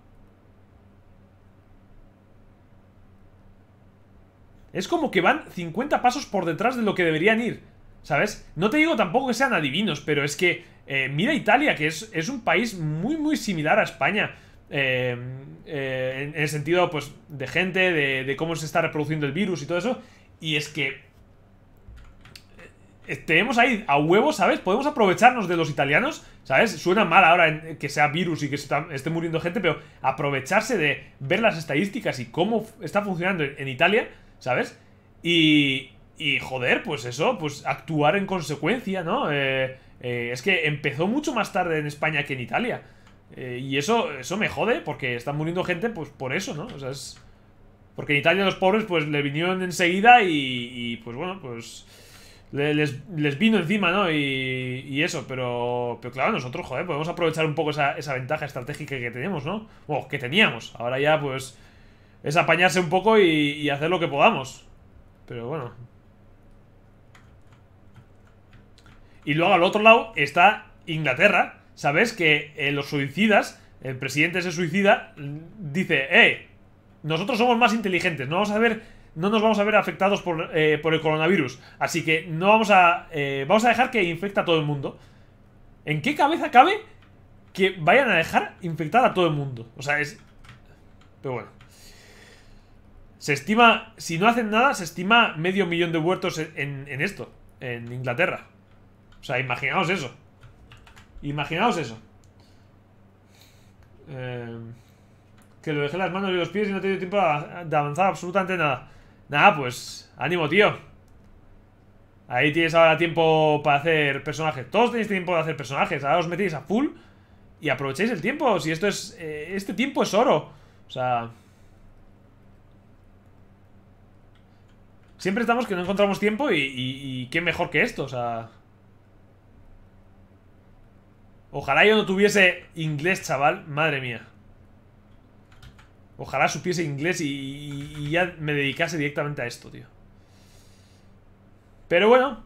Es como que van 50 pasos por detrás de lo que deberían ir. ¿Sabes? No te digo tampoco que sean adivinos, pero es que eh, mira Italia, que es, un país muy, muy similar a España. Eh, eh, en, el sentido, pues, de gente, de, cómo se está reproduciendo el virus y todo eso. Y es que... Tenemos ahí a huevo, ¿sabes? Podemos aprovecharnos de los italianos, ¿sabes? Suena mal ahora que sea virus y que esté muriendo gente, pero aprovecharse de ver las estadísticas y cómo está funcionando en, Italia, ¿sabes? Y, y, joder, pues eso, pues actuar en consecuencia, ¿no? Eh, es que empezó mucho más tarde en España que en Italia. Eh, y eso, eso me jode, porque están muriendo gente pues por eso, ¿no? O sea, es... Porque en Italia los pobres pues le vinieron enseguida y, y pues bueno, pues... Les, vino encima, ¿no? Y, eso, pero, pero claro, nosotros, joder, podemos aprovechar un poco esa, ventaja estratégica que tenemos, ¿no? O que teníamos. Ahora ya, pues, es apañarse un poco y hacer lo que podamos. Pero bueno, Y luego al otro lado está Inglaterra, ¿sabes? Que eh, los suicidas, el presidente se suicida, dice, ¡eh! Nosotros somos más inteligentes, no vamos a ver, no nos vamos a ver afectados por, eh, el coronavirus. Así que no vamos a. Eh, vamos a dejar que infecta a todo el mundo. ¿En qué cabeza cabe que vayan a dejar infectar a todo el mundo? O sea, es. Pero bueno. Se estima, si no hacen nada, se estima medio millón de huertos en esto, en Inglaterra. O sea, imaginaos eso. Imaginaos eso. Eh, que lo dejé las manos y los pies y no he tenido tiempo de avanzar absolutamente nada. Nada, pues ánimo, tío. Ahí tienes ahora tiempo para hacer personajes. Todos tenéis tiempo de hacer personajes. Ahora os metéis a full y aprovecháis el tiempo. Si esto es... Eh, este tiempo es oro. O sea... Siempre estamos que no encontramos tiempo y qué mejor que esto. O sea... Ojalá yo no tuviese inglés, chaval. Madre mía. Ojalá supiese inglés y, ya me dedicase directamente a esto, tío. Pero bueno,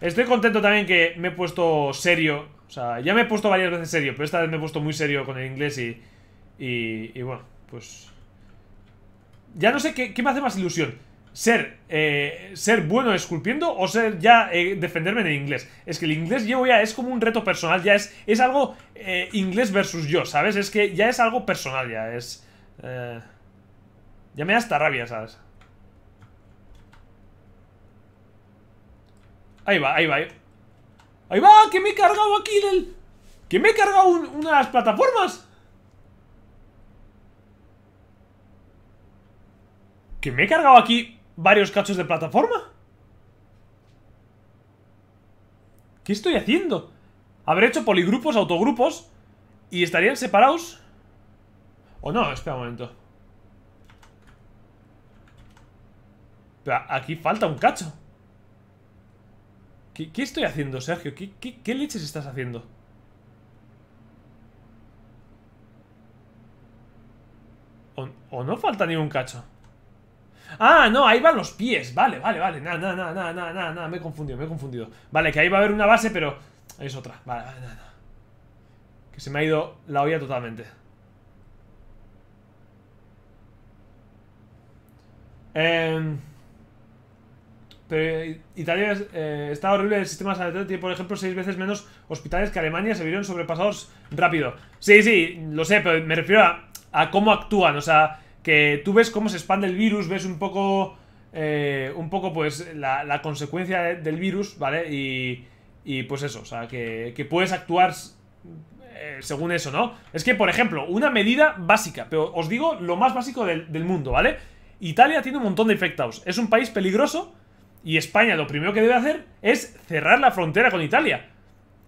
estoy contento también que me he puesto serio. O sea, ya me he puesto varias veces serio, pero esta vez me he puesto muy serio con el inglés y... Y, bueno, pues... Ya no sé qué me hace más ilusión ser, eh, ser bueno esculpiendo o ser ya eh, defenderme en inglés. Es que el inglés llevo ya, es como un reto personal, ya es, es algo eh, inglés versus yo, ¿sabes? Es que ya es algo personal, ya es... Eh, ya me da hasta rabia, ¿sabes? Ahí va, ahí va. Ahí, va, que me he cargado aquí el Que me he cargado una de las plataformas. Que me he cargado aquí varios cachos de plataforma? ¿Qué estoy haciendo? Habré hecho poligrupos, autogrupos y estarían separados. ¿O no? Espera un momento. Pero aquí falta un cacho. ¿Qué, estoy haciendo, Sergio? ¿Qué, leches estás haciendo? ¿O, no falta ningún cacho? Ah, no, ahí van los pies. Vale, vale, vale. Nada, nada, nada, nada, nada, nada. Me he confundido, me he confundido. Vale, que ahí va a haber una base, pero es otra. Vale, vale, nada. Que se me ha ido la olla totalmente. Em, pero eh, Italia eh, está horrible el sistema sanitario. Tiene, por ejemplo, seis veces menos hospitales que Alemania. Se vieron sobrepasados rápido. Sí, sí, lo sé, pero me refiero a, a cómo actúan. O sea, que tú ves cómo se expande el virus, ves un poco, eh, un poco pues la, la consecuencia del virus, ¿vale? Y, y, pues eso, o sea, que, puedes actuar eh, según eso, ¿no? Es que, por ejemplo, una medida básica, pero os digo lo más básico del, mundo, ¿vale? Italia tiene un montón de infectados, es un país peligroso y España lo primero que debe hacer es cerrar la frontera con Italia.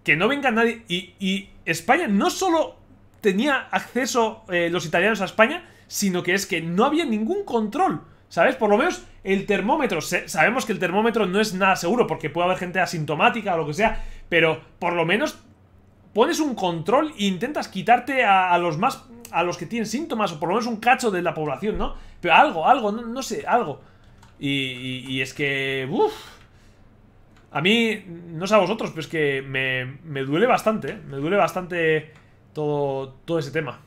Que no venga nadie. Y, España no solo tenía acceso eh, los italianos a España, sino que es que no había ningún control. ¿Sabes? Por lo menos el termómetro. Sabemos que el termómetro no es nada seguro porque puede haber gente asintomática o lo que sea, pero por lo menos pones un control e intentas quitarte a, los más. a los que tienen síntomas o por lo menos un cacho de la población, ¿no? Pero algo, algo, no, sé, algo. Y, es que. Uf, a mí, no sé a vosotros, pero es que me, duele bastante, ¿eh? me duele bastante todo, todo ese tema.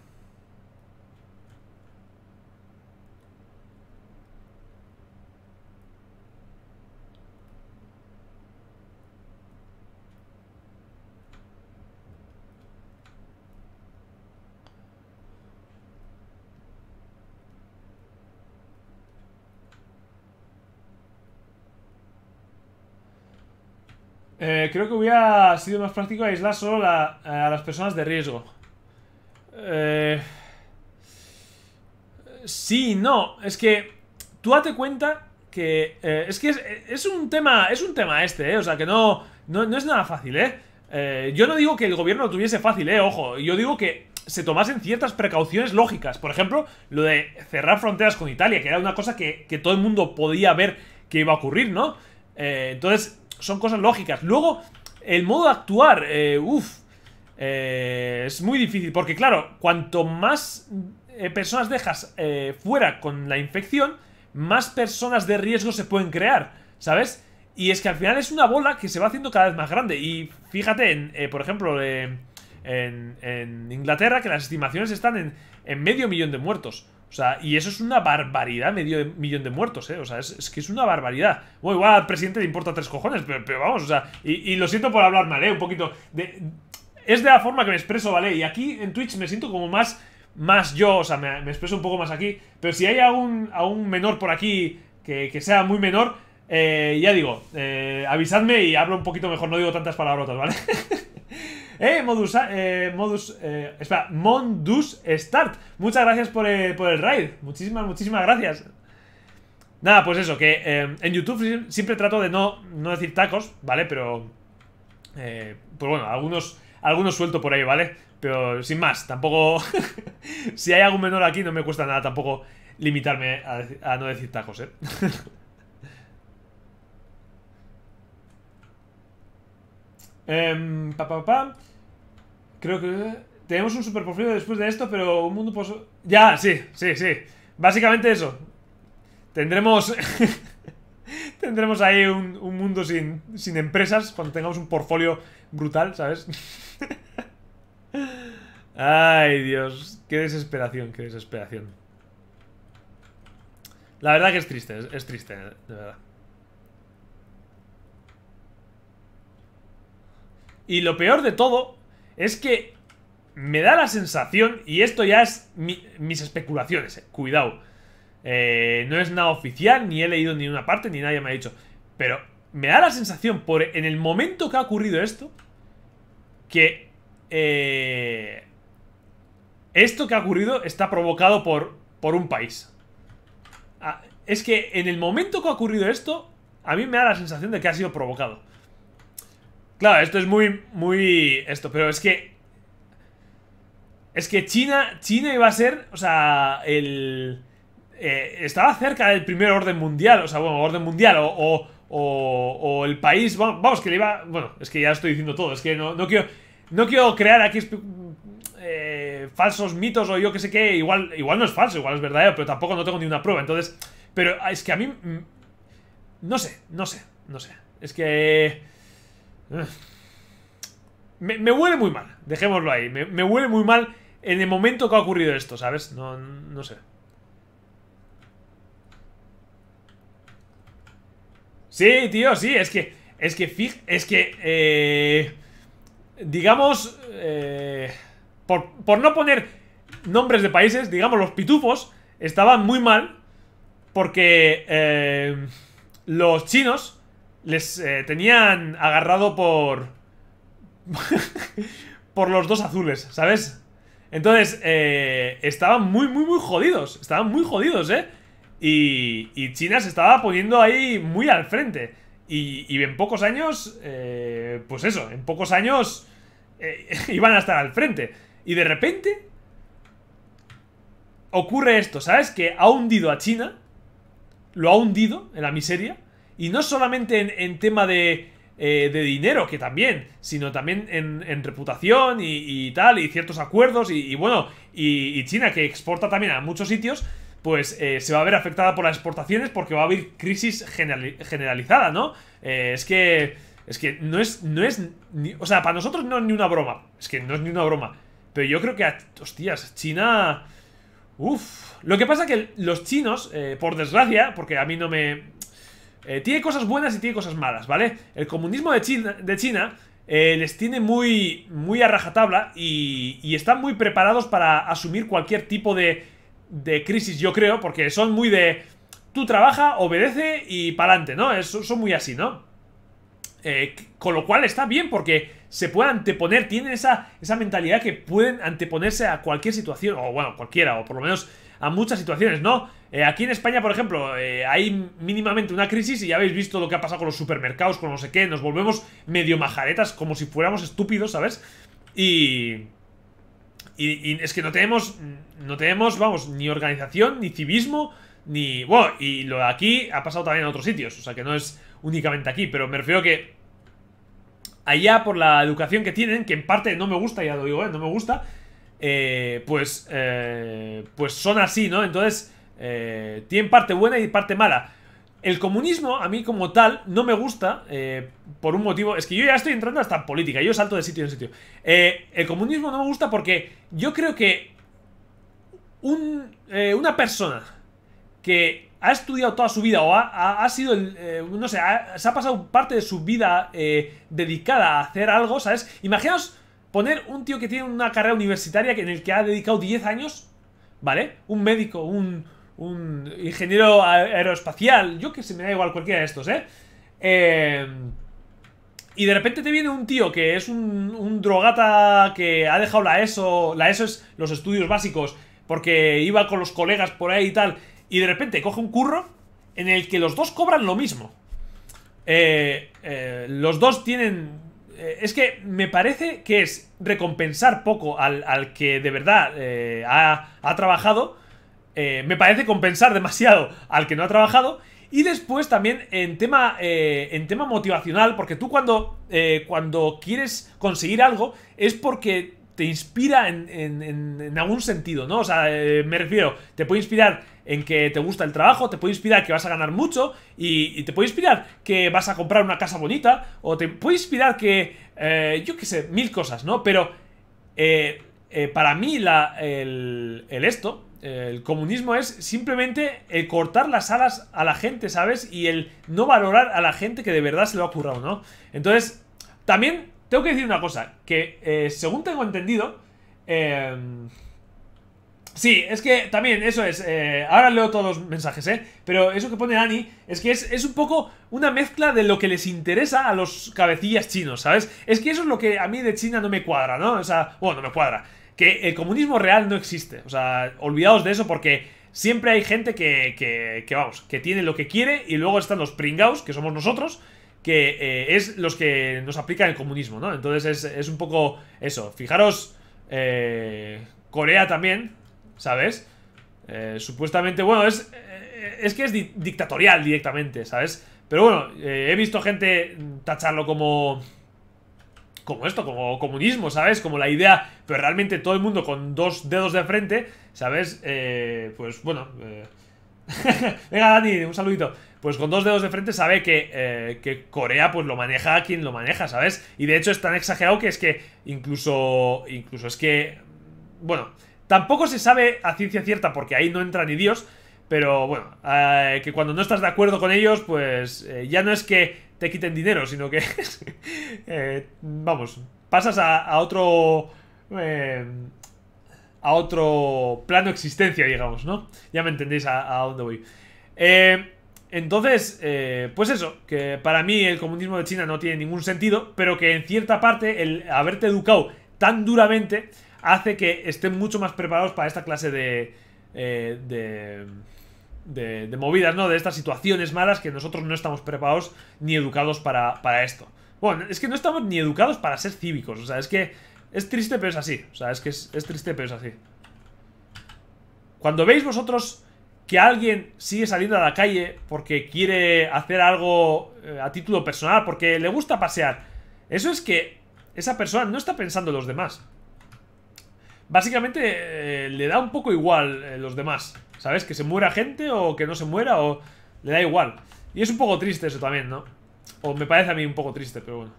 Eh, creo que hubiera sido más práctico aislar solo a las personas de riesgo. Eh, sí, no. Es que tú date cuenta que... Eh, es que es, un tema es un tema este, ¿eh? O sea, que no, no, es nada fácil, eh. ¿eh? Yo no digo que el gobierno lo tuviese fácil, ¿eh? Ojo, yo digo que se tomasen ciertas precauciones lógicas. Por ejemplo, lo de cerrar fronteras con Italia, que era una cosa que, que todo el mundo podía ver que iba a ocurrir, ¿no? entonces, son cosas lógicas. Luego, el modo de actuar, eh, uff, eh, es muy difícil. Porque claro, cuanto más eh, personas dejas fuera con la infección, más personas de riesgo se pueden crear, ¿sabes? Y es que al final es una bola que se va haciendo cada vez más grande. Y fíjate, por ejemplo, en, Inglaterra, que las estimaciones están en medio millón de muertos. O sea, y eso es una barbaridad, medio millón de muertos, ¿eh? O sea, es, que es una barbaridad. Bueno, igual al presidente le importa tres cojones, pero, vamos, o sea, y, lo siento por hablar mal, ¿eh? Un poquito. es de la forma que me expreso, ¿vale? Y aquí en Twitch me siento como más, más yo, o sea, me, expreso un poco más aquí. Pero si hay algún, un menor por aquí que, sea muy menor, eh, ya digo, eh, avisadme y hablo un poquito mejor, no digo tantas palabrotas, ¿vale? Eh, modus, eh, modus, eh, espera, Mondus Start. Muchas gracias por, el raid. Muchísimas, muchísimas gracias. Nada, pues eso, que eh, en YouTube siempre trato de no, decir tacos, ¿vale? Pero, eh, pues bueno, algunos, algunos suelto por ahí, ¿vale? Pero sin más, tampoco... si hay algún menor aquí no me cuesta nada tampoco limitarme a, a no decir tacos, ¿eh? Eh, Creo que... Tenemos un super porfolio después de esto, pero un mundo pos... Ya, sí, sí, sí. Básicamente eso. Tendremos... tendremos ahí un, mundo sin, empresas cuando tengamos un portfolio brutal, ¿sabes? Ay, Dios. Qué desesperación, qué desesperación. La verdad que es triste, es triste, de verdad. Y lo peor de todo es que me da la sensación, y esto ya es mis especulaciones, eh, cuidado. Eh, no es nada oficial, ni he leído ni una parte, ni nadie me ha dicho. Pero me da la sensación, por en el momento que ha ocurrido esto, que eh, esto que ha ocurrido está provocado por, por un país. Ah, es que en el momento que ha ocurrido esto, a mí me da la sensación de que ha sido provocado. Claro, esto es muy, muy... Esto, pero es que... Es que China, China iba a ser, o sea, el... Eh, estaba cerca del primer orden mundial, o sea, bueno, orden mundial, o, o, o, el país, vamos, que le iba... Bueno, es que ya estoy diciendo todo, es que no, no quiero... No quiero crear aquí eh, falsos mitos o yo que sé qué, igual, igual no es falso, igual es verdadero, pero tampoco no tengo ni una prueba, entonces... Pero es que a mí... Mm, no sé, no sé, no sé. Es que... Mm. Me, huele muy mal, dejémoslo ahí. Me, huele muy mal en el momento que ha ocurrido esto, ¿sabes? No, sé. Sí, tío, sí, es que... Es que, es que... Eh, digamos... Eh, por, por no poner nombres de países, digamos, los pitufos estaban muy mal porque eh, los chinos les eh, tenían agarrado por... por los dos azules, ¿sabes? Entonces, eh, estaban muy, muy, muy jodidos. Estaban muy jodidos, ¿eh? Y, China se estaba poniendo ahí muy al frente. Y, en pocos años, eh, pues eso, en pocos años iban a estar al frente. Y de repente ocurre esto, ¿sabes? Que ha hundido a China, lo ha hundido en la miseria y no solamente en, tema de, eh, de dinero, que también, sino también en, reputación y, tal, y ciertos acuerdos, y, bueno, y, China, que exporta también a muchos sitios, pues eh, se va a ver afectada por las exportaciones porque va a haber crisis generalizada, ¿no? Eh, es que... Es que no es... No es o sea, para nosotros no es ni una broma. Es que no es ni una broma. Pero yo creo que... A, hostias, China... Uf. Lo que pasa es que los chinos, por desgracia, porque a mí no me, eh, tiene cosas buenas y tiene cosas malas, ¿vale? El comunismo de China, eh, les tiene muy, muy a rajatabla y, están muy preparados para asumir cualquier tipo de, crisis, yo creo, porque son muy de... Tú trabaja, obedece y pa'lante, ¿no? son muy así, ¿no? Eh, con lo cual está bien porque se puede anteponer, tienen esa, mentalidad que pueden anteponerse a cualquier situación, o bueno, cualquiera, o por lo menos a muchas situaciones, ¿no? Eh, aquí en España, por ejemplo, eh, hay mínimamente una crisis y ya habéis visto lo que ha pasado con los supermercados, con no sé qué, nos volvemos medio majaretas como si fuéramos estúpidos, ¿sabes? Y... Y, es que no tenemos, no tenemos, vamos, ni organización, ni civismo, ni... Bueno, y lo de aquí ha pasado también en otros sitios, o sea que no es únicamente aquí, pero me refiero a que allá por la educación que tienen, que en parte no me gusta, ya lo digo, eh, no me gusta, eh, pues, eh, pues son así, ¿no? Entonces, tienen parte buena y parte mala. El comunismo, a mí como tal, no me gusta por un motivo. Es que yo ya estoy entrando hasta política, yo salto de sitio en sitio. el comunismo no me gusta porque yo creo que un, una persona que ha estudiado toda su vida o ha, sido, el, eh, no sé, se ha pasado parte de su vida eh, dedicada a hacer algo, ¿sabes? Imaginaos poner un tío que tiene una carrera universitaria en el que ha dedicado 10 años, ¿vale? Un médico, un, un ingeniero aeroespacial, yo que sé, me da igual cualquiera de estos, ¿eh? Eh y de repente te viene un tío que es un, un, drogata que ha dejado la ESO. La ESO es los estudios básicos, porque iba con los colegas por ahí y tal. Y de repente coge un curro en el que los dos cobran lo mismo. Eh, eh los dos tienen... Eh, es que me parece que es recompensar poco al, que de verdad eh, ha, trabajado. me parece compensar demasiado al que no ha trabajado. Y después también en tema, en tema motivacional, porque tú cuando, cuando quieres conseguir algo es porque te inspira en, en, algún sentido, ¿no? O sea, me refiero, te puede inspirar en que te gusta el trabajo, te puede inspirar que vas a ganar mucho y, te puede inspirar que vas a comprar una casa bonita o te puede inspirar que, eh, yo qué sé, mil cosas, ¿no? Pero eh, eh, para mí el, esto, el comunismo es simplemente el cortar las alas a la gente, ¿sabes? Y el no valorar a la gente que de verdad se lo ha currado, ¿no? Entonces, también tengo que decir una cosa, que según tengo entendido, Sí, es que también eso es. Eh, ahora leo todos los mensajes, ¿eh? Pero eso que pone Ani es que es, es, un poco una mezcla de lo que les interesa a los cabecillas chinos, ¿sabes? Es que eso es lo que a mí de China no me cuadra, ¿no? O sea, bueno, no me cuadra. Que el comunismo real no existe. O sea, olvidaos de eso porque siempre hay gente que, que, vamos, que tiene lo que quiere y luego están los pringaos, que somos nosotros, que eh, es los que nos aplican el comunismo, ¿no? Entonces es, es un poco eso. Fijaros, eh, Corea también, ¿sabes? Eh, supuestamente, bueno, es, eh, es que es dictatorial directamente, ¿sabes? Pero bueno, eh, he visto gente tacharlo como... Como esto, como comunismo, ¿sabes? Como la idea, pero realmente todo el mundo con dos dedos de frente, ¿sabes? pues bueno... Venga, Dani, un saludito. Pues con dos dedos de frente sabe que, que Corea pues lo maneja quien lo maneja, ¿sabes? Y de hecho es tan exagerado que es que incluso, incluso es que, bueno, Tampoco se sabe a ciencia cierta porque ahí no entra ni Dios, pero bueno, eh, que cuando no estás de acuerdo con ellos, pues eh, ya no es que te quiten dinero, sino que, eh, vamos, pasas a, otro... a otro plano existencia, digamos, ¿no? Ya me entendéis a, dónde voy. entonces, pues eso, que para mí el comunismo de China no tiene ningún sentido, pero que en cierta parte el haberte educado tan duramente hace que estén mucho más preparados para esta clase eh, de, de, de, movidas, ¿no? De estas situaciones malas que nosotros no estamos preparados ni educados para, esto. Bueno, es que no estamos ni educados para ser cívicos, o sea, es que es triste pero es así, o sea, es que es, es triste pero es así. Cuando veis vosotros que alguien sigue saliendo a la calle porque quiere hacer algo eh, a título personal, porque le gusta pasear, eso es que esa persona no está pensando en los demás básicamente eh, le da un poco igual eh, los demás. ¿Sabes? Que se muera gente o que no se muera o le da igual. Y es un poco triste eso también, ¿no? O me parece a mí un poco triste, pero bueno.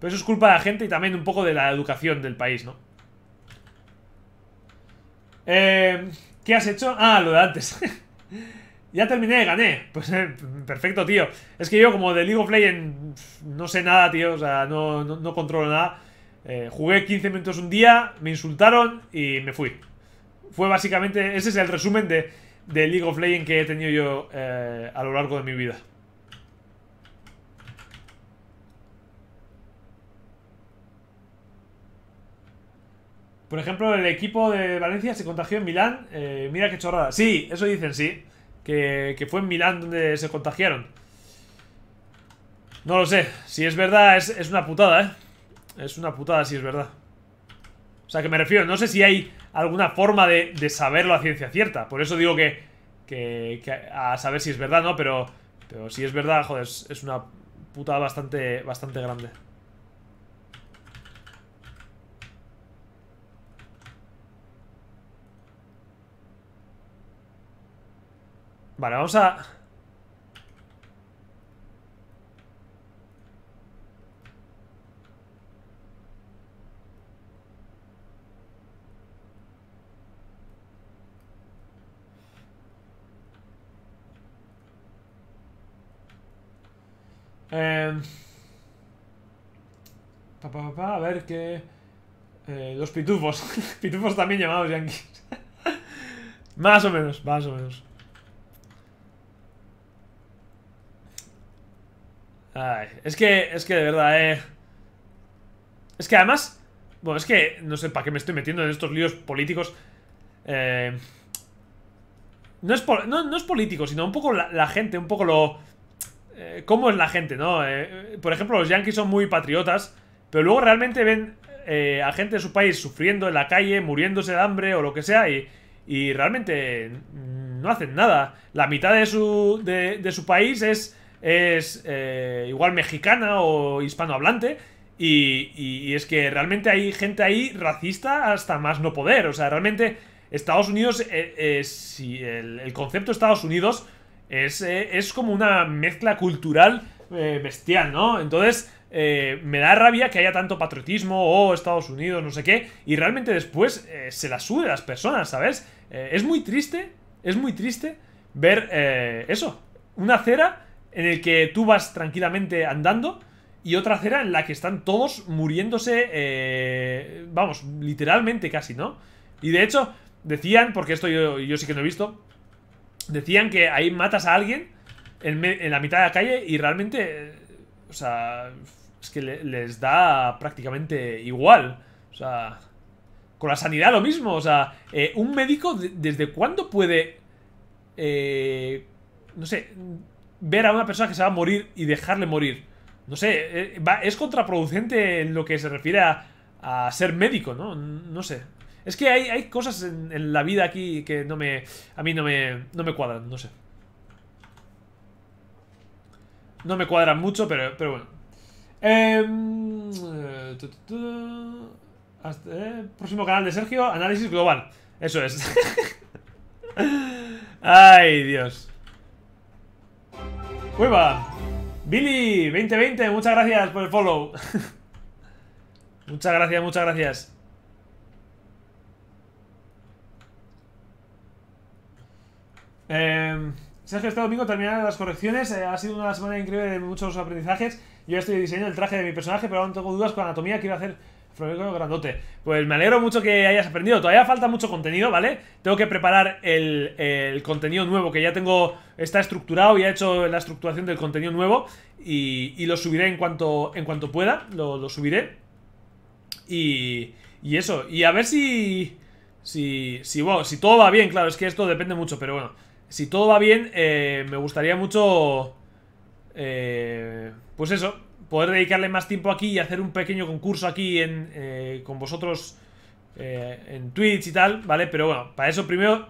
Pero eso es culpa de la gente y también un poco de la educación del país, ¿no? Eh, ¿Qué has hecho? Ah, lo de antes. ya terminé, gané. Pues eh, perfecto, tío. Es que yo como de League of Legends no sé nada, tío. O sea, no, no controlo nada. Eh, jugué 15 minutos un día, me insultaron y me fui. Fue básicamente, ese es el resumen de, League of Legends que he tenido yo eh, a lo largo de mi vida. Por ejemplo, el equipo de Valencia se contagió en Milán. Eh, mira qué chorrada. Sí, eso dicen, sí. Que, fue en Milán donde se contagiaron. No lo sé. Si es verdad, es una putada, ¿eh? Es una putada si es verdad. O sea, que me refiero, no sé si hay alguna forma de, de saberlo a ciencia cierta. Por eso digo que, a saber si es verdad, ¿no? Pero, pero si es verdad, joder, es, una putada bastante, bastante grande. Vale, vamos a... Eh, pa, a ver qué... Eh, los pitufos. pitufos también llamados yankees. más o menos, más o menos. Ay, es que, es que de verdad, eh... Es que además... Bueno, es que no sé para qué me estoy metiendo en estos líos políticos. Eh, no, es no, es político, sino un poco la gente, un poco lo... Eh, cómo es la gente, ¿no? Eh, por ejemplo, los yankees son muy patriotas, pero luego realmente ven eh, a gente de su país sufriendo en la calle, muriéndose de hambre o lo que sea, y, y realmente no hacen nada. La mitad de su, de, su país es, es igual mexicana o hispanohablante. Y, y, es que realmente hay gente ahí racista hasta más no poder. O sea, realmente Estados Unidos, si el, el, concepto de Estados Unidos eh, es, como una mezcla cultural eh, bestial, ¿no? Entonces, eh, me da rabia que haya tanto patriotismo o oh, Estados Unidos, no sé qué, y realmente después se la sube a las personas, ¿sabes? es muy triste, es muy triste ver eso, una acera en el que tú vas tranquilamente andando y otra cera en la que están todos muriéndose, vamos, literalmente casi, ¿no? Y de hecho, decían, porque esto yo, yo sí que no he visto, decían que ahí matas a alguien en, la mitad de la calle y realmente, o sea, es que les da prácticamente igual. O sea, con la sanidad lo mismo. O sea, eh, un médico, ¿desde cuándo puede, eh, no sé, ver a una persona que se va a morir y dejarle morir? No sé, eh, es contraproducente en lo que se refiere a, a ser médico, ¿no? No sé. Es que hay, cosas en, la vida aquí que no me... A mí no me, me cuadran, no sé. No me cuadran mucho, pero, pero bueno. Em, eh, próximo canal de Sergio, análisis global. Eso es. Ay, Dios. ¡Hueva! Billy, 2020, muchas gracias por el follow. muchas gracias, muchas gracias. Eh, Sergio, este domingo terminaron las correcciones. Eh, ha sido una semana increíble de muchos aprendizajes. Yo estoy diseñando el traje de mi personaje, pero aún tengo dudas con anatomía. Quiero hacer flamenco grandote. Pues me alegro mucho que hayas aprendido. Todavía falta mucho contenido, ¿vale? Tengo que preparar el, contenido nuevo que ya tengo. Está estructurado, ya he hecho la estructuración del contenido nuevo. Y, lo subiré en cuanto, en cuanto pueda. Lo, subiré. Y, y eso. Y a ver si. Si, si todo va bien, claro, es que esto depende mucho, pero bueno si todo va bien, eh, me gustaría mucho... Eh, pues eso, poder dedicarle más tiempo aquí y hacer un pequeño concurso aquí en, eh, con vosotros en Twitch y tal, ¿vale? Pero bueno, para eso primero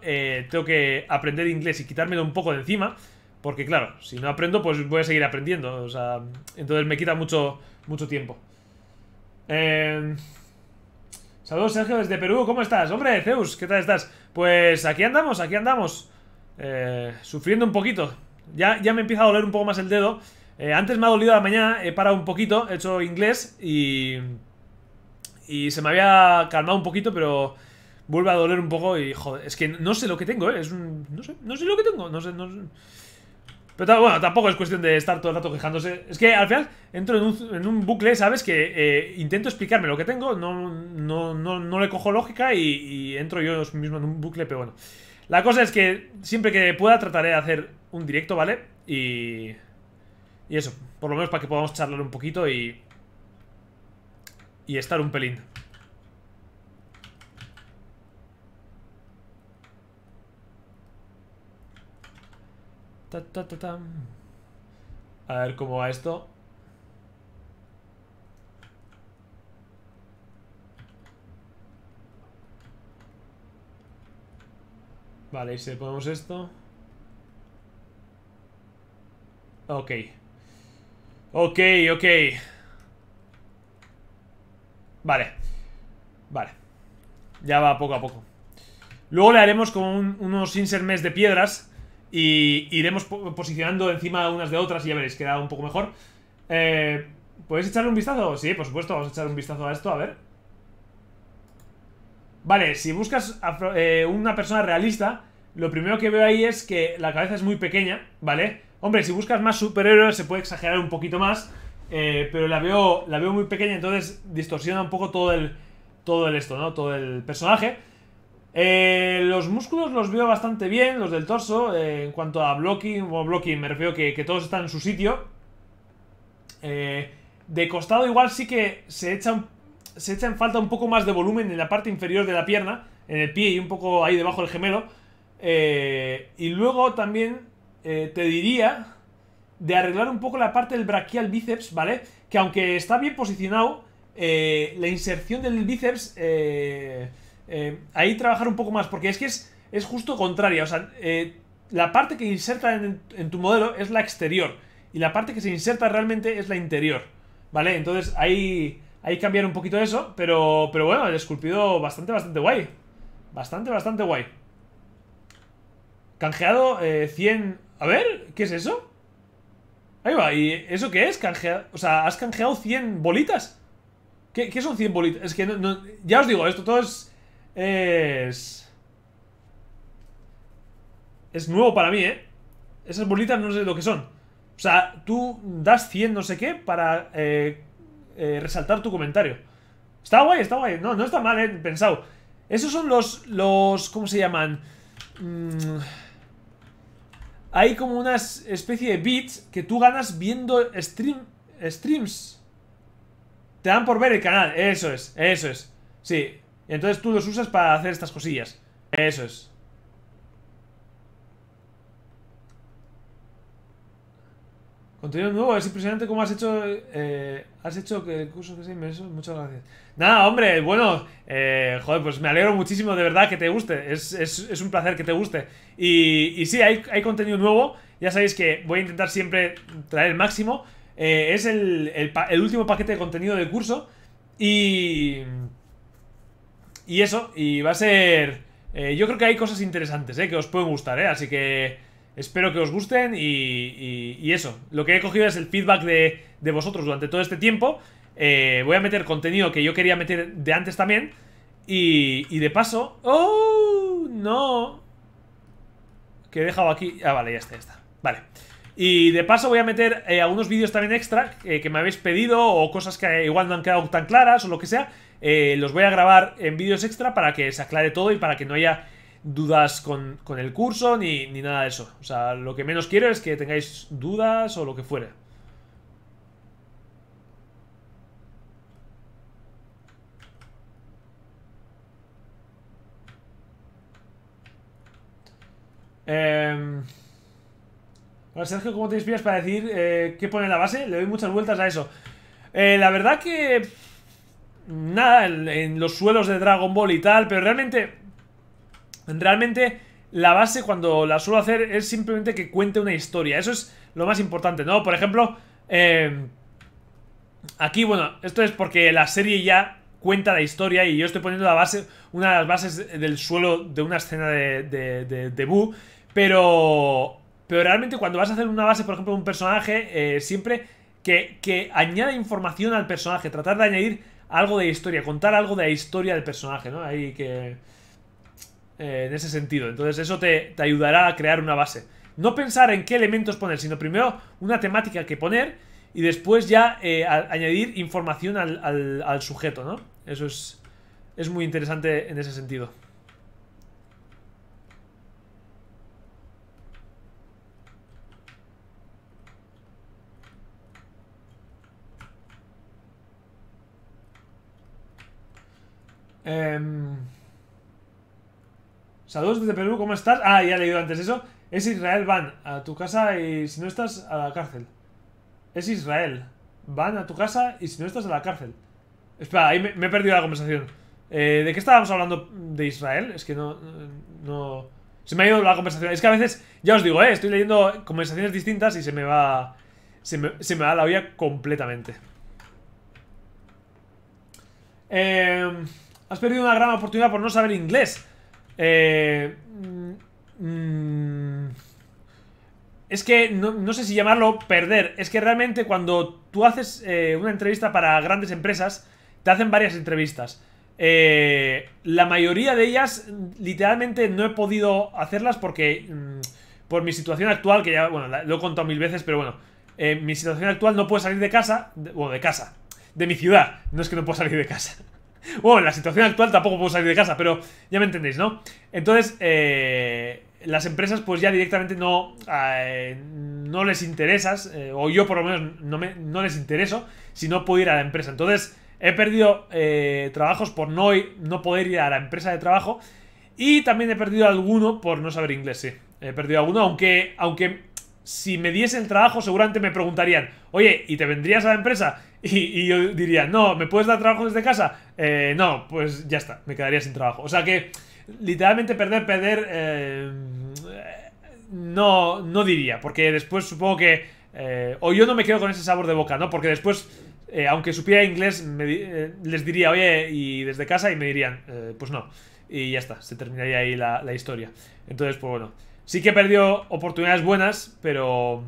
tengo que aprender inglés y quitármelo un poco de encima. Porque claro, si no aprendo, pues voy a seguir aprendiendo. O sea, entonces me quita mucho, mucho tiempo. Em, saludos Sergio desde Perú, ¿cómo estás? Hombre, Zeus, ¿qué tal estás? Pues aquí andamos, aquí andamos. Eh, sufriendo un poquito. Ya, ya me empieza a doler un poco más el dedo. Eh, antes me ha dolido la mañana, he parado un poquito, he hecho inglés y... Y se me había calmado un poquito, pero vuelve a doler un poco y joder, es que no sé lo que tengo, ¿eh? Es no, sé, no sé lo que tengo, no sé, no Pero bueno, tampoco es cuestión de estar todo el rato quejándose. Es que al final entro en un, bucle, ¿sabes? Que eh, intento explicarme lo que tengo, no, no, no, no le cojo lógica y entro yo mismo en un bucle, pero bueno. La cosa es que siempre que pueda trataré de hacer un directo, ¿vale? Y... Y eso, por lo menos para que podamos charlar un poquito y... Y estar un pelín. A ver cómo va esto. Vale, y si le ponemos esto... Ok. Ok, ok. Vale. Vale. Ya va poco a poco. Luego le haremos como unos insermes de piedras y iremos posicionando encima unas de otras y ya veréis, queda un poco mejor. Eh, echarle un vistazo? Sí, por supuesto, vamos a echar un vistazo a esto, a ver. Vale, si buscas eh, una persona realista, lo primero que veo ahí es que la cabeza es muy pequeña, ¿vale? Hombre, si buscas más superhéroes se puede exagerar un poquito más, eh, pero la veo, la veo muy pequeña, entonces distorsiona un poco todo el, todo el esto, ¿no? Todo el personaje. Eh, los músculos los veo bastante bien, los del torso, en cuanto a blocking, o blocking me refiero que, que todos están en su sitio. de costado igual sí que se echa un se echa en falta un poco más de volumen en la parte inferior de la pierna, en el pie y un poco ahí debajo del gemelo. Eh, y luego también eh, te diría de arreglar un poco la parte del braquial bíceps, ¿vale? Que aunque está bien posicionado, eh, la inserción del bíceps, eh, eh, ahí trabajar un poco más, porque es que es, es justo contraria. O sea, la parte que inserta en, en tu modelo es la exterior y la parte que se inserta realmente es la interior, ¿vale? Entonces ahí hay que cambiar un poquito eso, pero, pero bueno, el esculpido bastante, bastante guay. Bastante, bastante guay. Canjeado 100... Eh, A ver, ¿qué es eso? Ahí va, ¿y eso qué es? Canjeado, o sea, ¿has canjeado 100 bolitas? ¿Qué, son 100 bolitas? Es que no, ya os digo, esto todo es... Es... Es nuevo para mí, ¿eh? Esas bolitas no sé lo que son. O sea, tú das 100 no sé qué para... Eh, eh, resaltar tu comentario. Está guay, está guay. No, no está mal, eh, pensado. Esos son los, los... ¿Cómo se llaman? Mm. hay como una especie de bits que tú ganas viendo stream, streams. Te dan por ver el canal. Eso es, eso es. Sí. Entonces tú los usas para hacer estas cosillas. Eso es. Contenido nuevo, es impresionante cómo has hecho. Eh, has hecho el curso que seis meses. Muchas gracias. Nada, hombre, bueno, eh, joder, pues me alegro muchísimo de verdad que te guste. Es, un placer que te guste. Y, y sí, hay, contenido nuevo. Ya sabéis que voy a intentar siempre traer el máximo. Eh, es el, el, el, último paquete de contenido del curso. Y. Y eso, y va a ser. yo creo que hay cosas interesantes, ¿eh? Que os pueden gustar, ¿eh? Así que. Espero que os gusten y, eso. Lo que he cogido es el feedback de, vosotros durante todo este tiempo. Eh, voy a meter contenido que yo quería meter de antes también. Y, de paso... ¡Oh! No. Que he dejado aquí... Ah, vale, ya está, ya está. Vale. Y de paso voy a meter eh, algunos vídeos también extra eh, que me habéis pedido o cosas que igual no han quedado tan claras o lo que sea. los voy a grabar en vídeos extra para que se aclare todo y para que no haya dudas con, el curso ni, nada de eso. O sea, lo que menos quiero es que tengáis dudas o lo que fuera. Em, eh... Sergio, ¿cómo te inspiras para decir eh, qué pone en la base? Le doy muchas vueltas a eso. Eh, la verdad que... Nada, en los suelos de Dragon Ball y tal, pero realmente Realmente la base cuando la suelo hacer es simplemente que cuente una historia. Eso es lo más importante, ¿no? Por ejemplo, em, aquí, bueno, esto es porque la serie ya cuenta la historia y yo estoy poniendo la base, una de las bases del suelo de una escena de, debut pero, pero realmente cuando vas a hacer una base, por ejemplo, de un personaje, eh, siempre que, que añada información al personaje, tratar de añadir algo de historia, contar algo de la historia del personaje, ¿no? Ahí que... Eh, en ese sentido. Entonces eso te, ayudará a crear una base. No pensar en qué elementos poner, sino primero una temática que poner y después ya eh, añadir información al, sujeto, ¿no? Eso es, muy interesante en ese sentido. Em... Saludos desde Perú, ¿cómo estás? Ah, ya he leído antes eso. Es Israel, van a tu casa y si no estás, a la cárcel. Es Israel. Van a tu casa y si no estás, a la cárcel. Espera, ahí me, he perdido la conversación. Eh, ¿De qué estábamos hablando de Israel? Es que no, no... Se me ha ido la conversación. Es que a veces, ya os digo, eh, estoy leyendo conversaciones distintas y se me va... Se me, se va la olla completamente. Em, has perdido una gran oportunidad por no saber inglés. Eh, mm, mm, es que no, sé si llamarlo perder. Es que realmente cuando tú haces eh, una entrevista para grandes empresas, te hacen varias entrevistas. Eh, la mayoría de ellas, literalmente, no he podido hacerlas porque, mm, por mi situación actual, que ya, lo he contado mil veces, pero bueno, mi situación actual no puedo salir de casa, o de casa, de mi ciudad, no es que no puedo salir de casa. Bueno, en la situación actual tampoco puedo salir de casa, pero ya me entendéis, ¿no? Entonces, eh, las empresas pues ya directamente no, eh, no les interesas, eh, o yo por lo menos no, les intereso, si no puedo ir a la empresa. Entonces, he perdido trabajos por no, no poder ir a la empresa de trabajo y también he perdido alguno por no saber inglés, sí. He perdido alguno, aunque, aunque si me diesen trabajo seguramente me preguntarían, oye, ¿y te vendrías a la empresa? Y, yo diría, no, ¿me puedes dar trabajo desde casa? Eh, no, pues ya está, me quedaría sin trabajo. O sea que, literalmente perder, perder, eh, no, no diría, porque después supongo que, eh, o yo no me quedo con ese sabor de boca, ¿no? Porque después, eh, aunque supiera inglés, les diría, oye, y desde casa, y me dirían, pues no. Y ya está, se terminaría ahí la, historia. Entonces, pues bueno, sí que perdió oportunidades buenas, pero...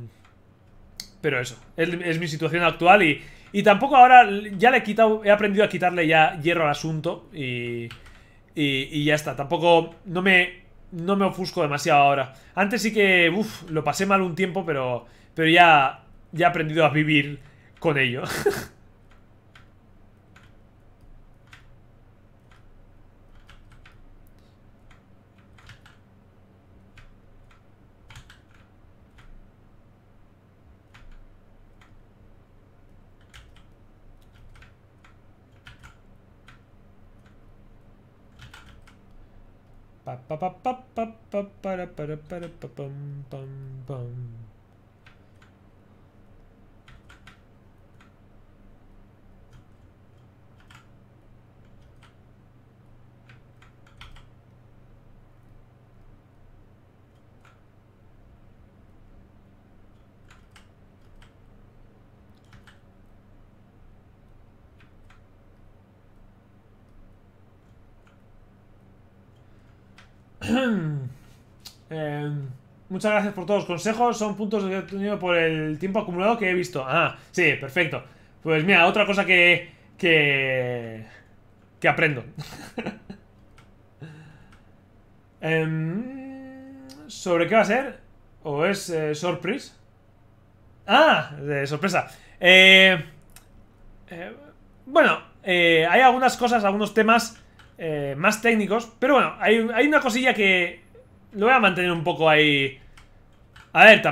Pero eso, es mi situación actual y, y tampoco ahora, ya le he quitado, he aprendido a quitarle ya hierro al asunto y, y, ya está. Tampoco, no me, no me ofusco demasiado ahora. Antes sí que, uff, lo pasé mal un tiempo, pero, pero ya, ya he aprendido a vivir con ello. Ba ba ba ba ba ba ba ba ba ba ba ba ba bum. Muchas gracias por todos los consejos. Son puntos que he tenido por el tiempo acumulado que he visto. Ah, sí, perfecto. Pues mira, otra cosa que... Que... Que aprendo. Em, ¿Sobre qué va a ser? ¿O es eh, sorpresa? surprise? Ah, de sorpresa. Eh, eh, bueno, hay algunas cosas, algunos temas más técnicos. Pero bueno, hay, hay una cosilla que lo voy a mantener un poco ahí a ver,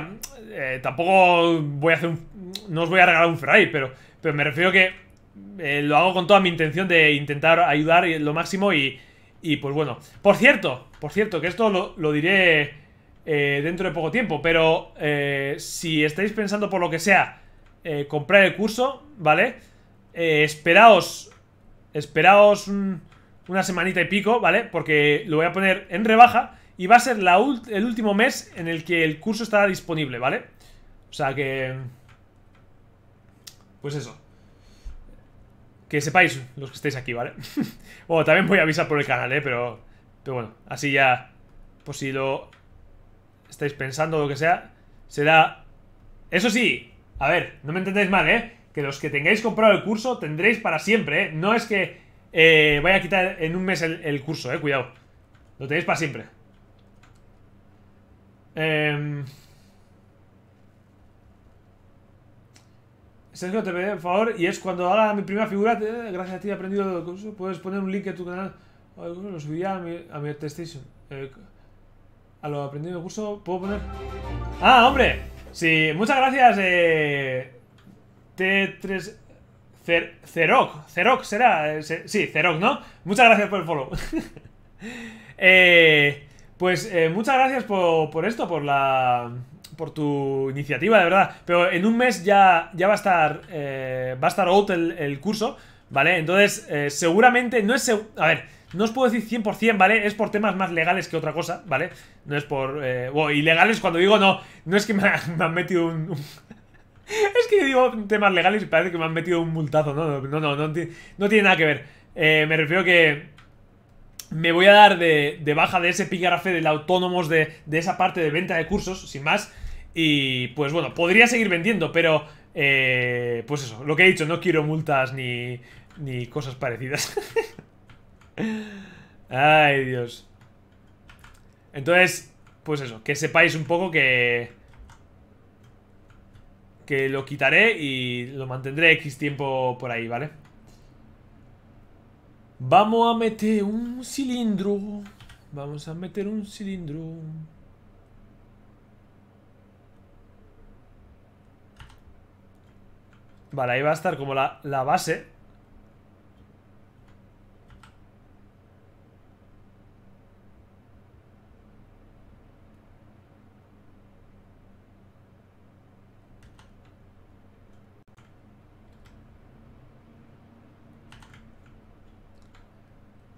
eh, tampoco voy a hacer un... No os voy a regalar un Ferrari, pero, pero me refiero que eh, lo hago con toda mi intención de intentar ayudar lo máximo y, y pues bueno. Por cierto, por cierto, que esto lo, diré eh, dentro de poco tiempo, pero si estáis pensando por lo que sea comprar el curso, ¿vale? esperaos, esperaos una semanita y pico, ¿vale? Porque lo voy a poner en rebaja y va a ser el último mes en el que el curso estará disponible, ¿vale? O sea que... Pues eso. Que sepáis los que estáis aquí, ¿vale? bueno, también voy a avisar por el canal, ¿eh? Pero, bueno, así ya... Pues si lo estáis pensando o lo que sea, será... Eso sí, a ver, no me entendéis mal, ¿eh? Que los que tengáis comprado el curso tendréis para siempre, ¿eh? No es que eh, vaya a quitar en un mes el, el curso, ¿eh? Cuidado. Lo tenéis para siempre. Eh... Sergio te por favor, y es cuando haga mi primera figura, gracias a ti he aprendido puedes poner un link a tu canal, lo subía a mi, a mi eh, a lo aprendido del curso, puedo poner... ¡Ah, hombre! Sí, muchas gracias, eh... T3... Cer Ceroc, será, eh, sí, Ceroc, ¿no? Muchas gracias por el follow. eh... Pues eh, muchas gracias por, esto, por la. por tu iniciativa, de verdad. Pero en un mes ya, ya va a estar. Eh, va a estar out el, curso, ¿vale? Entonces, eh, seguramente. No es A ver, no os puedo decir 100%, ¿vale? Es por temas más legales que otra cosa, ¿vale? No es por. bueno, ilegales cuando digo no. No es que me, han metido un... es que yo digo temas legales y parece que me han metido un multazo. No, no, no, no, no, tiene nada que ver. me refiero que me voy a dar de, baja de ese fe del autónomos de, esa parte de venta de cursos, sin más. Y pues bueno, podría seguir vendiendo, pero eh, pues eso, lo que he dicho, no quiero multas ni, ni cosas parecidas. Ay, Dios. Entonces, pues eso, que sepáis un poco que... Que lo quitaré y lo mantendré X tiempo por ahí, ¿vale? Vamos a meter un cilindro. Vamos a meter un cilindro. Vale, ahí va a estar como la, la base.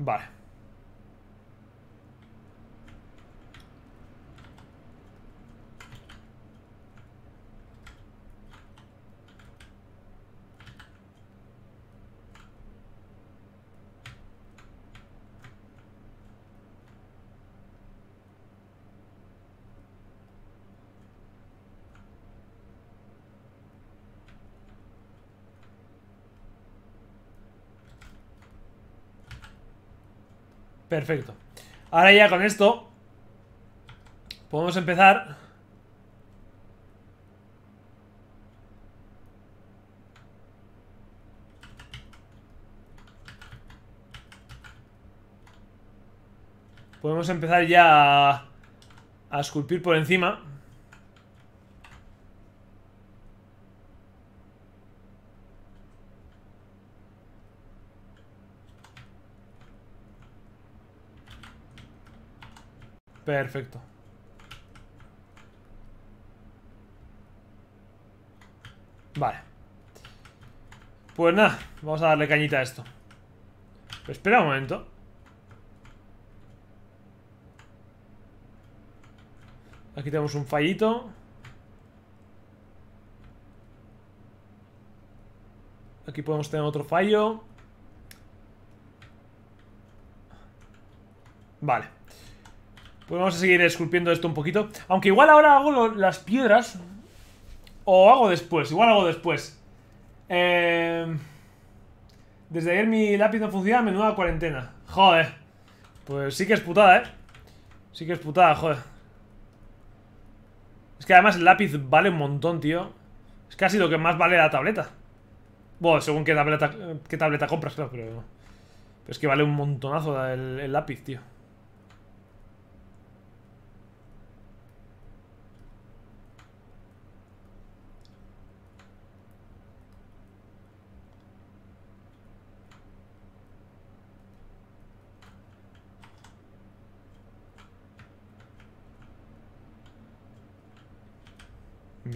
Bye. Perfecto. Ahora ya con esto podemos empezar... Podemos empezar ya a, esculpir por encima. Perfecto. Vale. Pues nada, vamos a darle cañita a esto. espera un momento. Aquí tenemos un fallito. Aquí podemos tener otro fallo. Vale. Pues vamos a seguir esculpiendo esto un poquito. Aunque igual ahora hago las piedras. O hago después, igual hago después. Em, desde ayer mi lápiz no funciona, menuda cuarentena. Joder. Pues sí que es putada, ¿eh? Sí que es putada, joder. Es que además el lápiz vale un montón, tío. Es casi lo que más vale la tableta. Bueno, según qué tableta, qué tableta compras, claro, pero... es que vale un montonazo el lápiz, tío.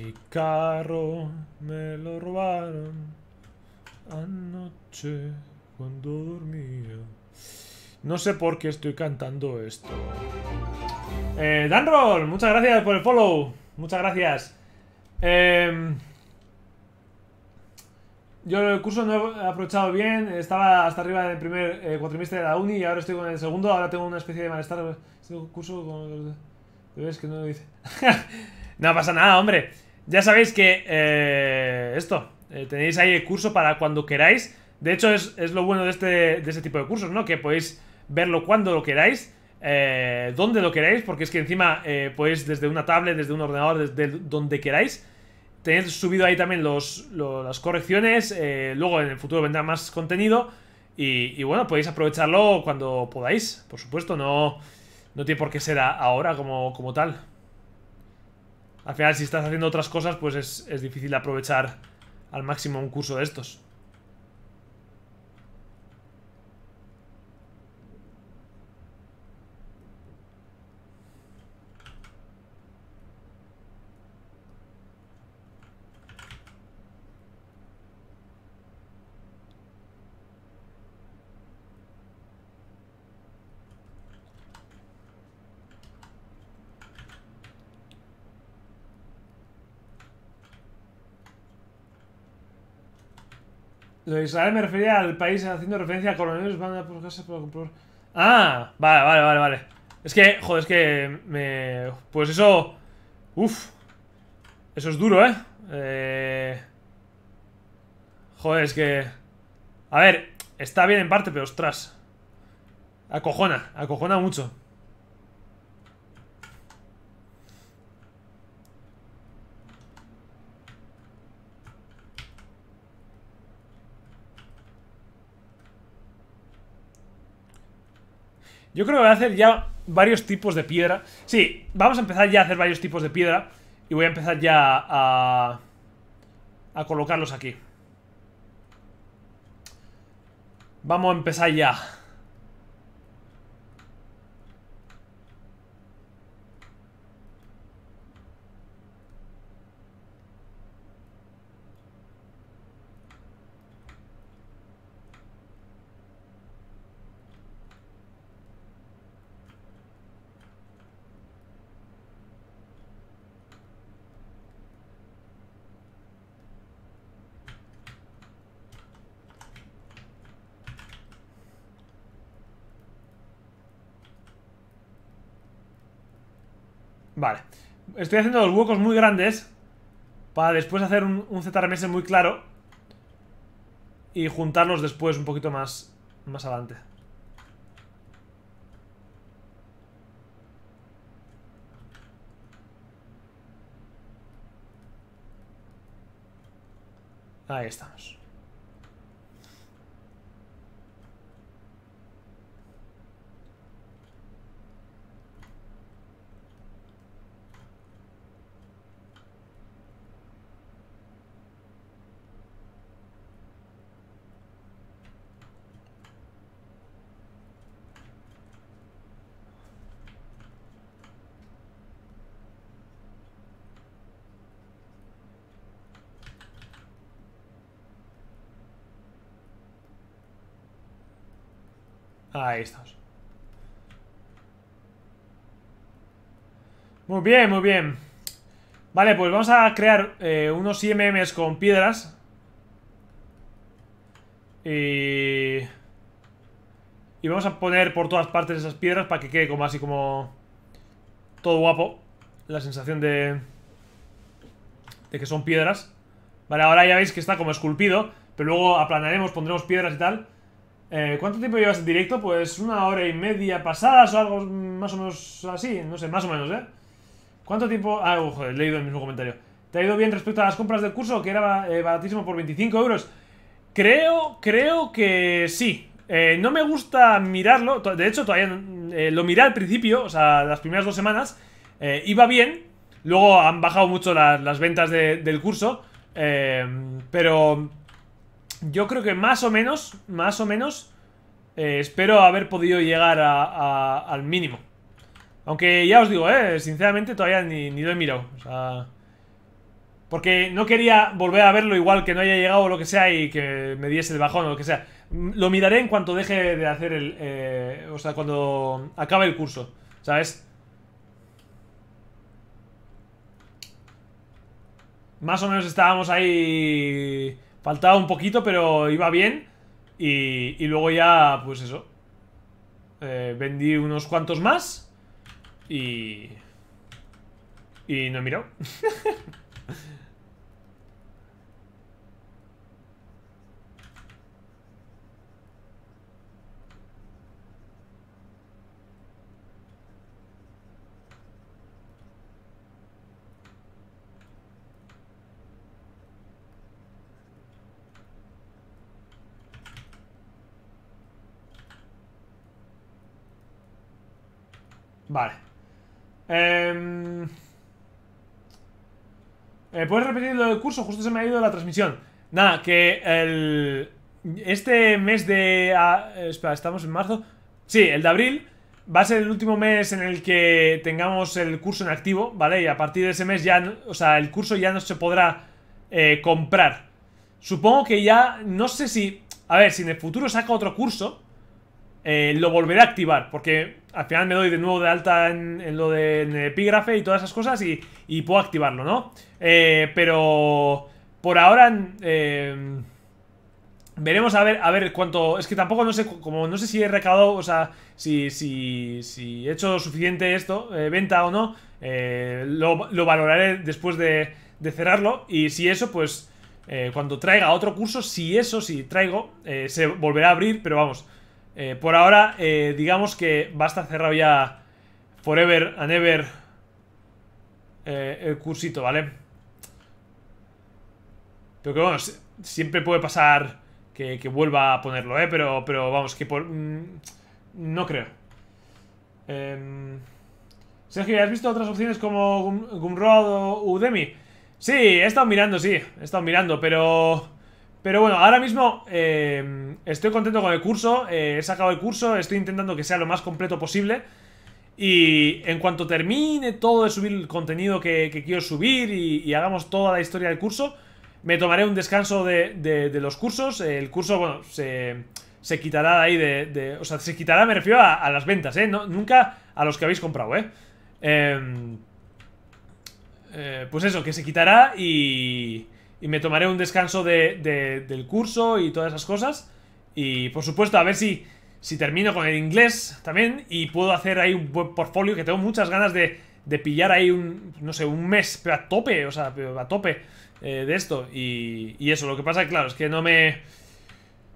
Mi carro me lo robaron anoche cuando dormía. No sé por qué estoy cantando esto. Eh, Danroll, muchas gracias por el follow. Muchas gracias. Eh, yo el curso no he aprovechado bien. Estaba hasta arriba del primer eh, cuatrimestre de la uni y ahora estoy con el segundo. Ahora tengo una especie de malestar. Este curso con que no lo dice? no pasa nada, hombre. Ya sabéis que eh, esto, eh, tenéis ahí el curso para cuando queráis. De hecho, es, lo bueno este, de este, tipo de cursos, ¿no? Que podéis verlo cuando lo queráis, eh, donde lo queráis, porque es que encima podéis desde una tablet, desde un ordenador, desde donde queráis. Tenéis subido ahí también las correcciones, luego en el futuro vendrá más contenido. Y, bueno, podéis aprovecharlo cuando podáis, por supuesto, no, no tiene por qué ser ahora como, como tal. Al final, si estás haciendo otras cosas, pues es, es difícil aprovechar al máximo un curso de estos. Lo de Israel me refería al país haciendo referencia a coroneles van a por casa para Ah, vale, vale, vale, vale. Es que, joder, es que me... Pues eso... Uf. Eso es duro, ¿eh? Eh... Joder, es que... A ver, está bien en parte, pero ostras. Acojona, acojona mucho. Yo creo que voy a hacer ya varios tipos de piedra. Sí, vamos a empezar ya a hacer varios tipos de piedra. Y voy a empezar ya a... A colocarlos aquí. Vamos a empezar ya. Vale. Estoy haciendo los huecos muy grandes para después hacer un, un ZRMS muy claro y juntarlos después un poquito más, más adelante. Ahí estamos. a Muy bien, muy bien. Vale, pues vamos a crear eh, unos IMMs con piedras. Y... Y vamos a poner por todas partes esas piedras para que quede como así como... Todo guapo. La sensación de... De que son piedras. Vale, ahora ya veis que está como esculpido. Pero luego aplanaremos, pondremos piedras y tal. Eh, ¿Cuánto tiempo llevas en directo? Pues una hora y media pasadas o algo más o menos así, no sé, más o menos, ¿eh? ¿Cuánto tiempo...? Ah, uh, he leído el mismo comentario. ¿Te ha ido bien respecto a las compras del curso, que era eh, baratísimo por 25 euros? Creo, creo que sí. Eh, no me gusta mirarlo, de hecho todavía lo miré al principio, o sea, las primeras dos semanas, iba bien, luego han bajado mucho las, ventas del curso, pero yo creo que más o menos, más o menos, eh, espero haber podido llegar al mínimo. Aunque ya os digo, eh, sinceramente todavía ni, lo he mirado. O sea, porque no quería volver a verlo igual que no haya llegado o lo que sea y que me diese el bajón o lo que sea. Mm, lo miraré en cuanto deje de hacer el... Eh, o sea, cuando acabe el curso, ¿sabes? Más o menos estábamos ahí Faltaba un poquito, pero iba bien. Y, luego ya, pues eso. Eh, vendí unos cuantos más. Y... Y no he mirado. Vale. Em, eh, ¿Puedes repetir lo del curso? Justo se me ha ido la transmisión. Nada, que el, este mes de... Ah, eh, espera, estamos en marzo. Sí, el de abril va a ser el último mes en el que tengamos el curso en activo, ¿vale? Y a partir de ese mes ya, o sea, el curso ya no se podrá eh, comprar. Supongo que ya, no sé si... A ver, si en el futuro saca otro curso, eh, lo volveré a activar, porque al final me doy de nuevo de alta en, lo de epígrafe y todas esas cosas y, puedo activarlo, ¿no? Eh, pero por ahora eh, veremos a ver, a ver cuánto... Es que tampoco no sé, como no sé si he recaudado, o sea, si, si, si he hecho suficiente esto, venta o no, lo, lo, valoraré después de, de, cerrarlo y si eso, pues... cuando traiga otro curso, si eso, si traigo, se volverá a abrir, pero vamos, eh, por ahora, eh, digamos que basta a cerrado ya forever and ever eh, el cursito, ¿vale? Pero que bueno, siempre puede pasar que, vuelva a ponerlo, ¿eh? Pero, pero vamos, que por... Mm, no creo. Em, Sergio, ¿has visto otras opciones como Gumroad o Udemy? Sí, he estado mirando, sí, he estado mirando, pero... Pero bueno, ahora mismo eh, estoy contento con el curso, eh, he sacado el curso, estoy intentando que sea lo más completo posible. Y en cuanto termine todo de subir el contenido que, quiero subir y, hagamos toda la historia del curso, me tomaré un descanso de, los cursos. Eh, el curso, bueno, se, se quitará de ahí de, O sea, se quitará, me refiero a, las ventas, ¿eh? nunca a los que habéis comprado, eh em, pues eso, que se quitará y y me tomaré un descanso de, del curso y todas esas cosas. Y por supuesto, a ver si, si termino con el inglés también y puedo hacer ahí un buen portfolio que tengo muchas ganas de, de pillar ahí un, no sé, un mes, pero a tope, o sea, a tope eh, de esto. Y, y eso, lo que pasa, claro, es que no me...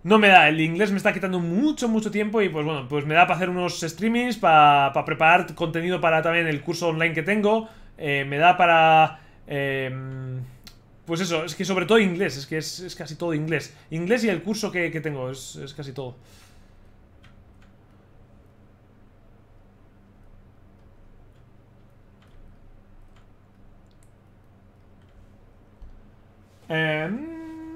No me da, el inglés me está quitando mucho, mucho tiempo y pues bueno, pues me da para hacer unos streamings, para, para preparar contenido para también el curso online que tengo, eh, me da para... Eh, pues eso, es que sobre todo inglés, es que es, casi todo inglés. Inglés y el curso que, tengo, es, casi todo. Em,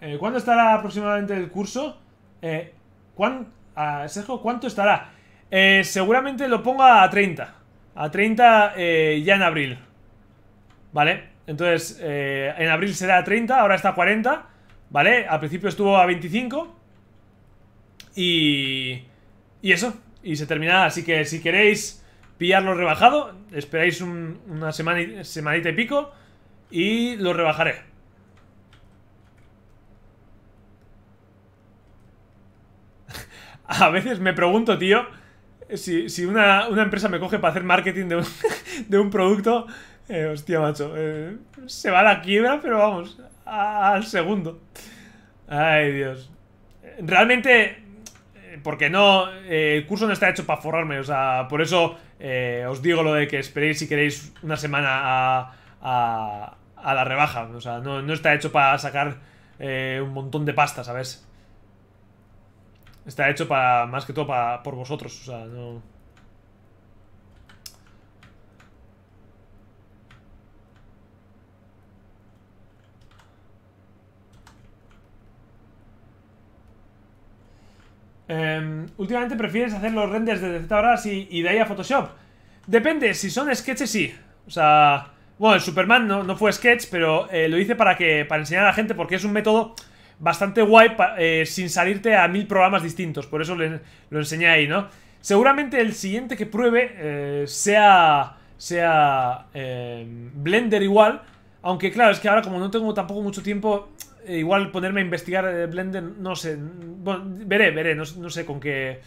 eh, ¿Cuándo estará aproximadamente el curso? Eh, ¿cuánto estará? Eh, seguramente lo ponga a 30. A 30 ya en abril. ¿Vale? Entonces, eh, en abril será 30, ahora está a 40, ¿vale? Al principio estuvo a 25. Y... Y eso, y se termina. Así que si queréis pillarlo rebajado, esperáis una semana, semanita y pico y lo rebajaré. A veces me pregunto, tío, si, una, empresa me coge para hacer marketing de de un producto eh, hostia, macho. Eh, se va a la quiebra, pero vamos, al segundo. Ay, Dios. Realmente, eh, porque no, el curso no está hecho para forrarme, o sea, por eso os digo lo de que esperéis si queréis una semana a, a, la rebaja. O sea, no, está hecho para sacar un montón de pasta, ¿sabes? Está hecho para, más que todo, para, por vosotros, o sea, no... Em, últimamente prefieres hacer los renders desde ZBrush y, y de ahí a Photoshop. Depende, si son sketches sí. O sea, bueno, el Superman no, no fue sketch, pero eh, lo hice para, que, para enseñar a la gente porque es un método bastante guay eh, sin salirte a mil programas distintos. Por eso lo enseñé ahí, ¿no? Seguramente el siguiente que pruebe eh, sea, sea em, Blender igual. Aunque claro, es que ahora como no tengo tampoco mucho tiempo, eh, igual ponerme a investigar eh, Blender, no sé. Bueno, veré, veré, no, sé con qué.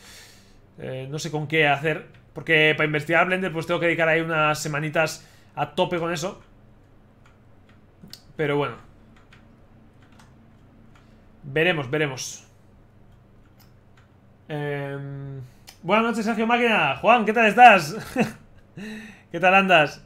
Eh, no sé con qué hacer. Porque para investigar Blender, pues tengo que dedicar ahí unas semanitas a tope con eso. Pero bueno. Veremos, veremos. Em, buenas noches, Sergio Máquina. Juan, ¿qué tal estás? ¿Qué tal andas?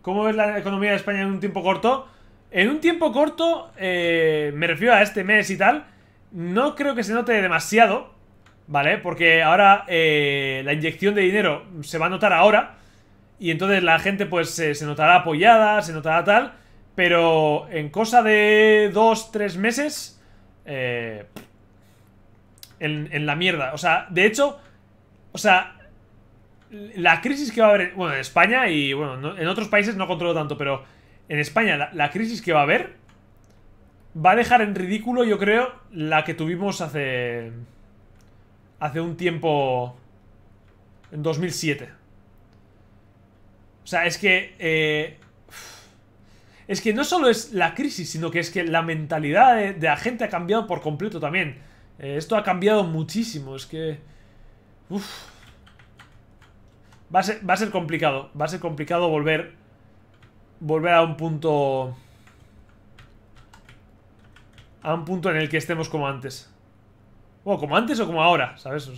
¿Cómo ves la economía de España en un tiempo corto? En un tiempo corto, eh, me refiero a este mes y tal, no creo que se note demasiado, ¿vale? Porque ahora eh, la inyección de dinero se va a notar ahora y entonces la gente pues se notará apoyada, se notará tal, pero en cosa de dos, tres meses, eh, en, la mierda. O sea, de hecho, o sea, la crisis que va a haber, bueno, en España y bueno, en otros países no controlo tanto, pero en España la, crisis que va a haber va a dejar en ridículo, yo creo, la que tuvimos hace hace un tiempo en 2007. O sea, es que eh, es que no solo es la crisis, sino que es que la mentalidad de, la gente ha cambiado por completo también. Eh, esto ha cambiado muchísimo, es que va a ser, va a ser complicado, va a ser complicado volver volver a un punto... A un punto en el que estemos como antes. Bueno, como antes o como ahora, ¿sabes?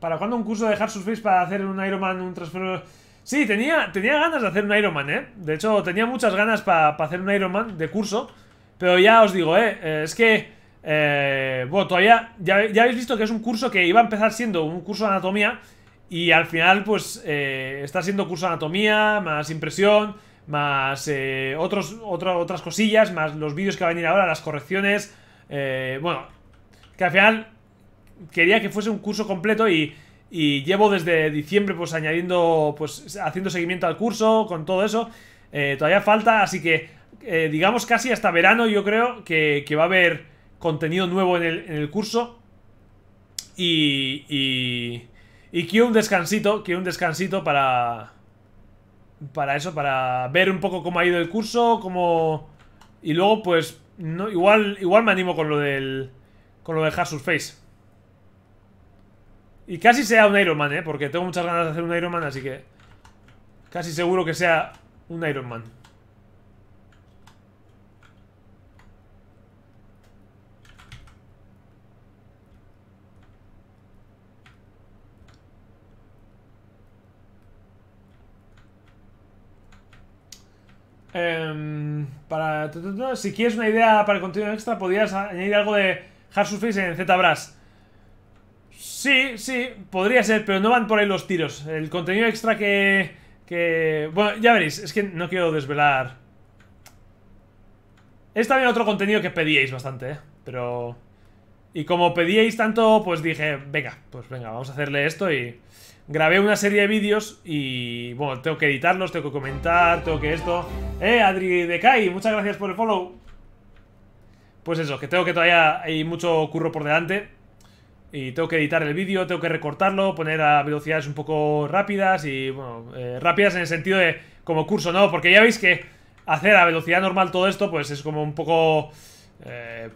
¿Para cuándo un curso de Hard Surface para hacer un Ironman, un transfer... Sí, tenía, tenía ganas de hacer un Ironman, ¿eh? De hecho, tenía muchas ganas para hacer un Ironman de curso. Pero ya os digo, eh, eh es que eh, bueno, todavía ya, ya, habéis visto que es un curso que iba a empezar siendo un curso de anatomía y al final pues eh, está siendo curso de anatomía, más impresión, más eh, otros, otras cosillas, más los vídeos que van a venir ahora, las correcciones. Eh, bueno, que al final quería que fuese un curso completo y, llevo desde diciembre pues añadiendo, pues haciendo seguimiento al curso, con todo eso. todavía falta, así que digamos casi hasta verano yo creo que, que va a haber contenido nuevo en el, en el curso. Y, y, y quiero un descansito, quiero un descansito para... Para eso, para ver un poco cómo ha ido el curso, como... Y luego, pues, no, igual, igual me animo con lo del... Con lo de Hasus Face. Y casi sea un Iron Man, ¿eh? Porque tengo muchas ganas de hacer un Iron Man, así que... Casi seguro que sea un Iron Man. Em, si quieres una idea para el contenido extra, podrías añadir algo de Hard Surface en ZBrush. Sí, sí, podría ser, pero no van por ahí los tiros. El contenido extra que... que bueno, ya veréis, es que no quiero desvelar... Es también otro contenido que pedíais bastante, ¿eh? pero... Y como pedíais tanto, pues dije, venga, pues venga, vamos a hacerle esto y grabé una serie de vídeos y, bueno, tengo que editarlos, tengo que comentar, tengo que esto... ¡Eh, Adri Kai! Muchas gracias por el follow. Pues eso, que tengo que todavía hay mucho curro por delante. Y tengo que editar el vídeo, tengo que recortarlo, poner a velocidades un poco rápidas y, bueno, eh, rápidas en el sentido de como curso, ¿no? Porque ya veis que hacer a velocidad normal todo esto, pues es como un poco... Eh,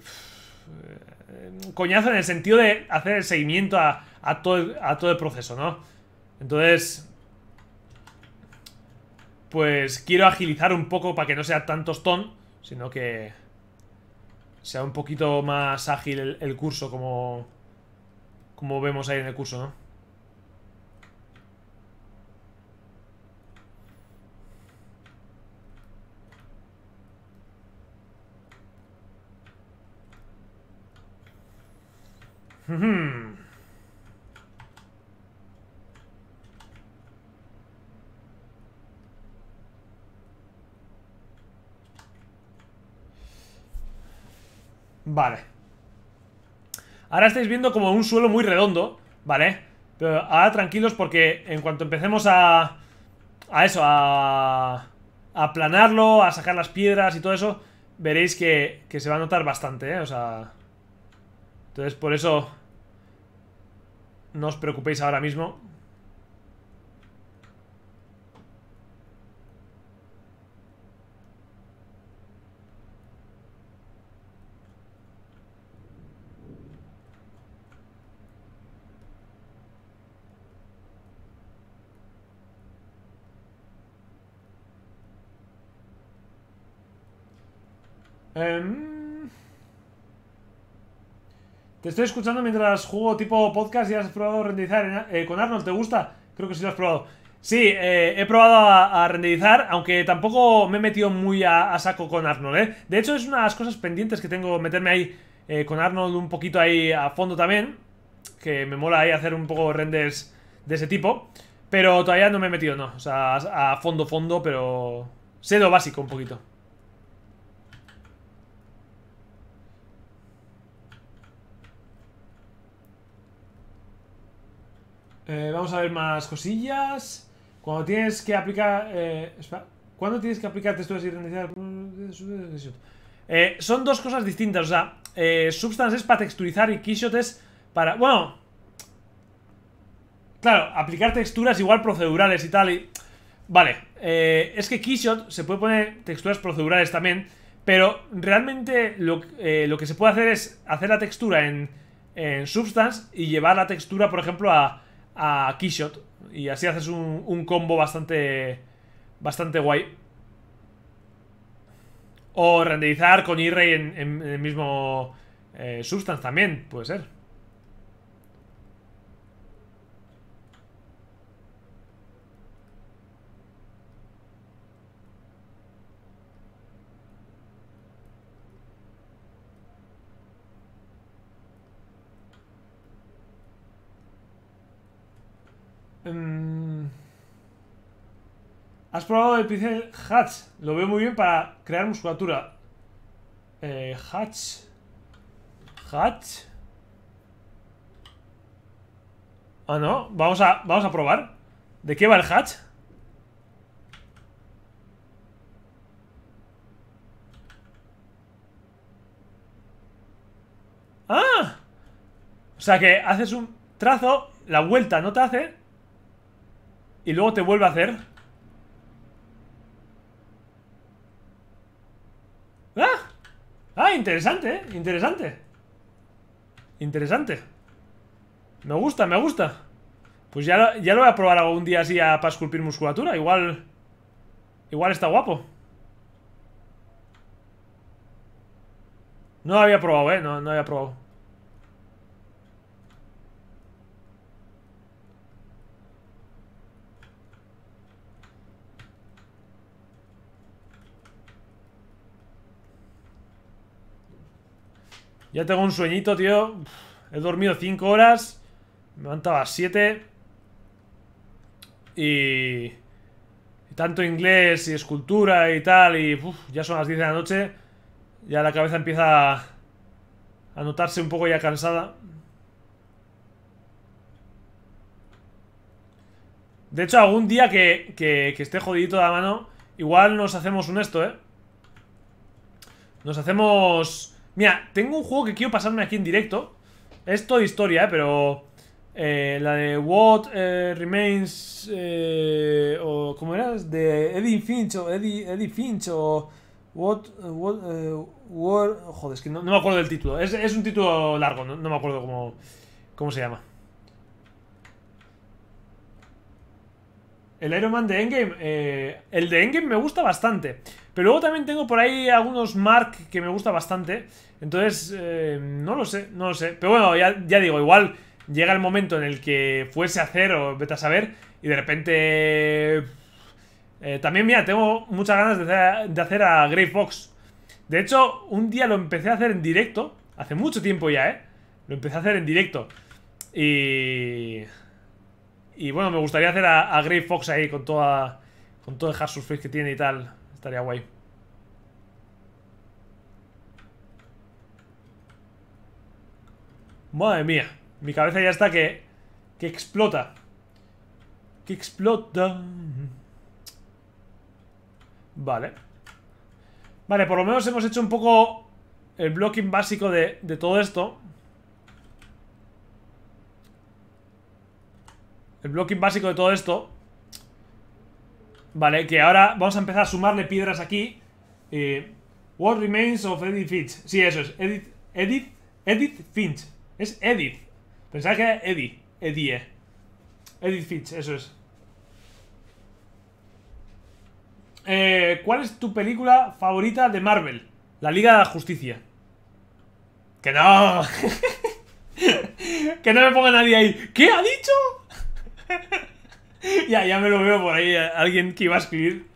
eh, coñazo en el sentido de hacer el seguimiento a todo el proceso, ¿no? Entonces, pues quiero agilizar un poco para que no sea tanto stone sino que sea un poquito más ágil el, el curso, como, como vemos ahí en el curso, ¿no? Hmm. Vale. Ahora estáis viendo como un suelo muy redondo, ¿vale? Pero ahora tranquilos porque en cuanto empecemos a... A eso, a... A aplanarlo, a sacar las piedras y todo eso, veréis que, que se va a notar bastante, ¿eh? O sea... Entonces por eso... No os preocupéis ahora mismo Em, te estoy escuchando mientras juego tipo podcast y has probado renderizar eh, con Arnold. ¿Te gusta? Creo que sí lo has probado. Sí, eh, he probado a, renderizar, aunque tampoco me he metido muy a, saco con Arnold. ¿eh? De hecho, es una de las cosas pendientes que tengo, meterme ahí eh, con Arnold un poquito ahí a fondo también. Que me mola ahí hacer un poco renders de ese tipo. Pero todavía no me he metido, no. O sea, a, a fondo, fondo, pero sé lo básico un poquito. Eh, vamos a ver más cosillas. Cuando tienes que aplicar... Eh, ¿Cuándo tienes que aplicar texturas y renderizar? Eh, son dos cosas distintas. O sea, eh, Substance es para texturizar y Keyshot es para... Bueno... Claro, aplicar texturas igual procedurales y tal Vale, es que Keyshot se puede poner texturas procedurales también, pero realmente lo, lo que se puede hacer es hacer la textura en, en Substance y llevar la textura, por ejemplo, a, a Keyshot. Y así haces un, combo bastante, bastante guay. O renderizar con e en, el mismo eh, Substance también, puede ser. Mm. Has probado el pincel Hatch. Lo veo muy bien para crear musculatura. Eh, hatch. Hatch. Ah, no. Vamos a, vamos a probar. ¿De qué va el hatch? ¡Ah! O sea que haces un trazo, la vuelta no te hace, y luego te vuelve a hacer. ¡Ah! ¡Ah, interesante, eh! Interesante. Interesante. Me gusta, me gusta. Pues ya lo, ya lo voy a probar algún día así a, para esculpir musculatura. Igual... Igual está guapo. No lo había probado, eh. No, no había probado. Ya tengo un sueñito, tío. he dormido 5 horas. Me levantaba a siete. 7. Y... Tanto inglés y escultura y tal. Y ya son las 10 de la noche. Ya la cabeza empieza a, a notarse un poco ya cansada. De hecho, algún día que, que, esté jodidito de la mano, igual nos hacemos un esto, ¿eh? Nos hacemos Mira, tengo un juego que quiero pasarme aquí en directo. Es toda historia, eh, pero... Eh, la de What eh, Remains... o, ¿Cómo era? De Eddie Finch o Eddie, Finch o... What... what, joder, es que no, me acuerdo del título. Es, un título largo, no, no me acuerdo cómo, cómo se llama. El Iron Man de Endgame. Eh, el de Endgame me gusta bastante. Pero luego también tengo por ahí algunos Mark que me gusta bastante. Entonces, eh, no lo sé, no lo sé. Pero bueno, ya, digo, igual llega el momento en el que fuese a hacer o vete a saber. Y de repente... Eh, también, mira, tengo muchas ganas de hacer, a Grey Fox. De hecho, un día lo empecé a hacer en directo. Hace mucho tiempo ya, ¿eh? Lo empecé a hacer en directo. Y... Y bueno, me gustaría hacer a, Grey Fox ahí con toda. Con todo el hard que tiene y tal. Estaría guay. Madre mía. Mi cabeza ya está que. Que explota. Que explota. Vale. Vale, por lo menos hemos hecho un poco. El blocking básico de todo esto. el blocking básico de todo esto. Vale, que ahora vamos a empezar a sumarle piedras aquí. Eh, What Remains of Edith Finch. Sí, eso es. Edith, Edith, Edith Finch. Es Edith. Pensaba que era Eddie. Eddie. Eh. Edith Finch, eso es. Eh, ¿Cuál es tu película favorita de Marvel? La Liga de la Justicia. Que no. que no me ponga nadie ahí. ¿Qué ha dicho? ya, ya me lo veo por ahí, eh, alguien que iba a escribir.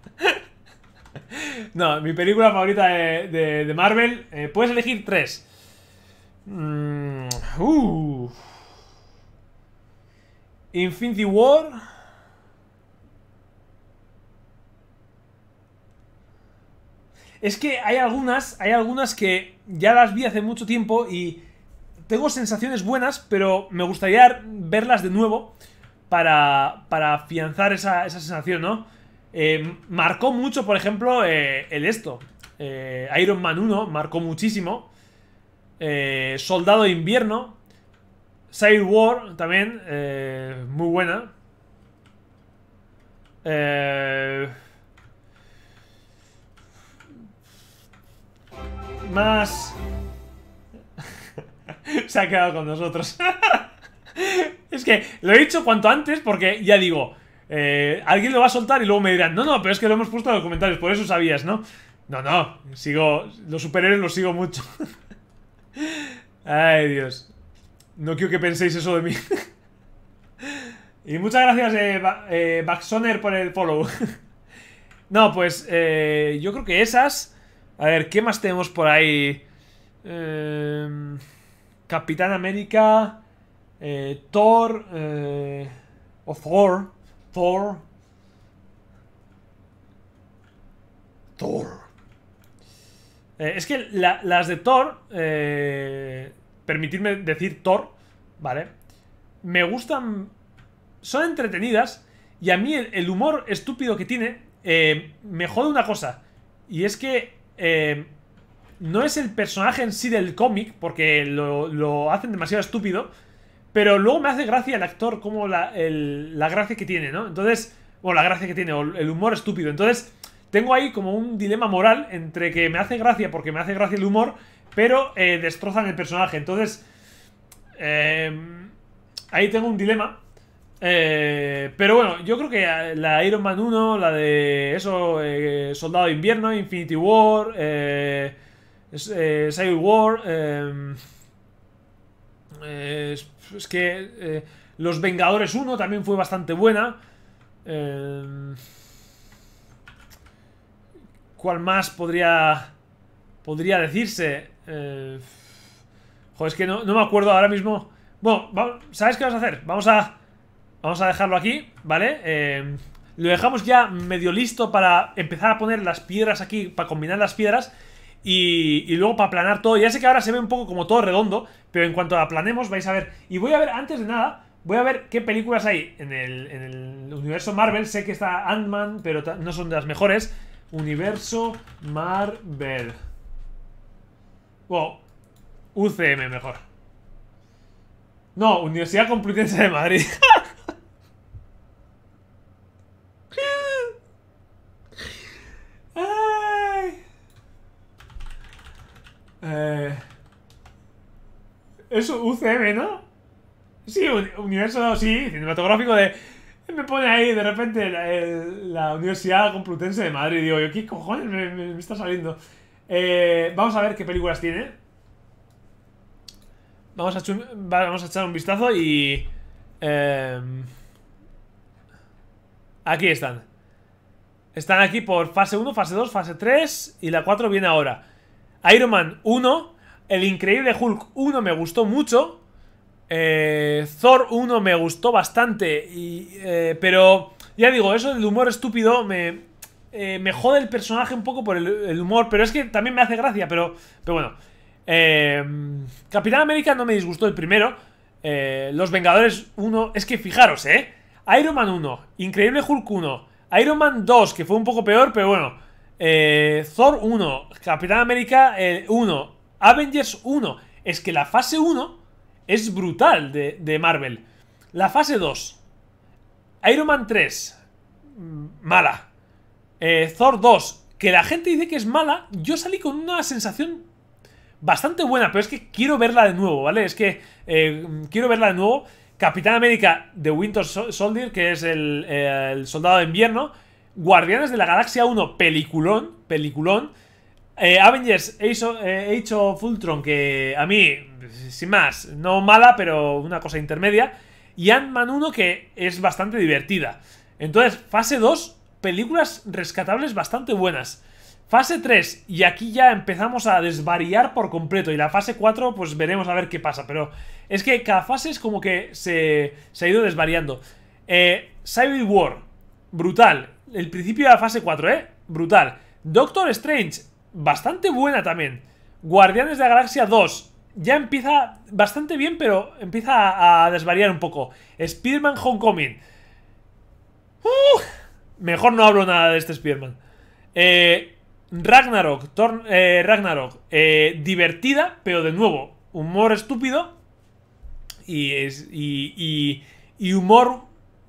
no, mi película favorita de, Marvel, eh, puedes elegir tres. Mm, uh. Infinity War. Es que hay algunas, hay algunas que ya las vi hace mucho tiempo y tengo sensaciones buenas, pero me gustaría verlas de nuevo para, afianzar esa, sensación, ¿no? Eh, marcó mucho, por ejemplo, eh, el esto. Eh, Iron Man 1 marcó muchísimo. Soldado de invierno. Side War también. muy buena. más. Se ha quedado con nosotros. Es que lo he dicho cuanto antes porque ya digo, eh, alguien lo va a soltar y luego me dirán, no, no, pero es que lo hemos puesto en los comentarios, por eso sabías, ¿no? No, no, sigo, los superhéroes los sigo mucho. Ay, Dios. No quiero que penséis eso de mí. y muchas gracias, eh, eh, Baxoner, por el follow. no, pues eh, yo creo que esas... A ver, ¿qué más tenemos por ahí? Em, Capitán América... Eh, Thor. Eh, o Thor. Thor. Thor. Eh, es que las de Thor. permitirme decir Thor. ¿Vale? Me gustan. Son entretenidas. Y a mí el, humor estúpido que tiene. me jode una cosa. Y es que no es el personaje en sí del cómic, porque lo, hacen demasiado estúpido, pero luego me hace gracia el actor, como la, gracia que tiene, ¿no? Entonces, o la gracia que tiene, o el humor estúpido. Entonces, tengo ahí como un dilema moral entre que me hace gracia porque me hace gracia el humor, pero eh, destrozan el personaje. Entonces, em, ahí tengo un dilema. Eh, pero bueno, yo creo que eh, la Iron Man 1, la de eso, Soldado de Invierno, Infinity War, Civil War, em, es que eh, Los Vengadores 1 también fue bastante buena. Eh, ¿Cuál más podría, podría decirse? Eh, joder, es que no, me acuerdo ahora mismo. Bueno, ¿sabes qué vamos a hacer? Vamos a, vamos a dejarlo aquí, ¿vale? lo dejamos ya medio listo para empezar a poner las piedras aquí, para combinar las piedras. Y, luego para aplanar todo. Ya sé que ahora se ve un poco como todo redondo, pero en cuanto aplanemos vais a ver. Y voy a ver, antes de nada, voy a ver qué películas hay en el, universo Marvel. Sé que está Ant-Man, pero no son de las mejores. Universo Marvel. Wow. UCM mejor. No, Universidad Complutense de Madrid. Eh, es UCM, ¿no? Sí, un, universo, sí, cinematográfico de... Me pone ahí de repente la, Universidad Complutense de Madrid. Digo, yo, ¿qué cojones me, está saliendo? Eh, vamos a ver qué películas tiene. Vamos a, echar un vistazo y... Em, aquí están. Están aquí por fase 1, fase 2, fase 3 y la 4 viene ahora. Iron Man 1, El Increíble Hulk 1 me gustó mucho, eh, Thor 1 me gustó bastante, y, eh, pero ya digo, eso del humor estúpido me, eh, me jode el personaje un poco por el, humor, pero es que también me hace gracia, pero, pero bueno. Eh, Capitán América no me disgustó el primero. Los Vengadores 1, es que fijaros, ¿eh? Iron Man 1, Increíble Hulk 1, Iron Man 2, que fue un poco peor, pero bueno eh, Thor 1, Capitán América 1, Avengers 1. Es que la fase 1 es brutal de, Marvel. La fase 2, Iron Man 3, mm, mala. Eh, Thor 2, que la gente dice que es mala, yo salí con una sensación bastante buena, pero es que quiero verla de nuevo, ¿vale? Es que eh, quiero verla de nuevo. Capitán América de Winter Soldier, que es el eh, soldado de invierno, Guardianes de la Galaxia 1, peliculón, peliculón. Eh, Avengers Age of, eh, que a mí, sin más, no mala, pero una cosa intermedia. Y Ant-Man 1, que es bastante divertida. Entonces, fase 2, películas rescatables bastante buenas. Fase 3, y aquí ya empezamos a desvariar por completo. Y la fase 4, pues veremos a ver qué pasa. Pero es que cada fase es como que se, se ha ido desvariando. Cyber eh, Civil War, brutal el principio de la fase 4, ¿eh? Brutal. Doctor Strange, bastante buena también. Guardianes de la Galaxia 2, ya empieza bastante bien, pero empieza a, desvariar un poco. Spider-Man Homecoming. mejor no hablo nada de este Spider-Man. Eh, Ragnarok, eh, Ragnarok. Eh, divertida, pero de nuevo, humor estúpido. Y, es, y, y, y humor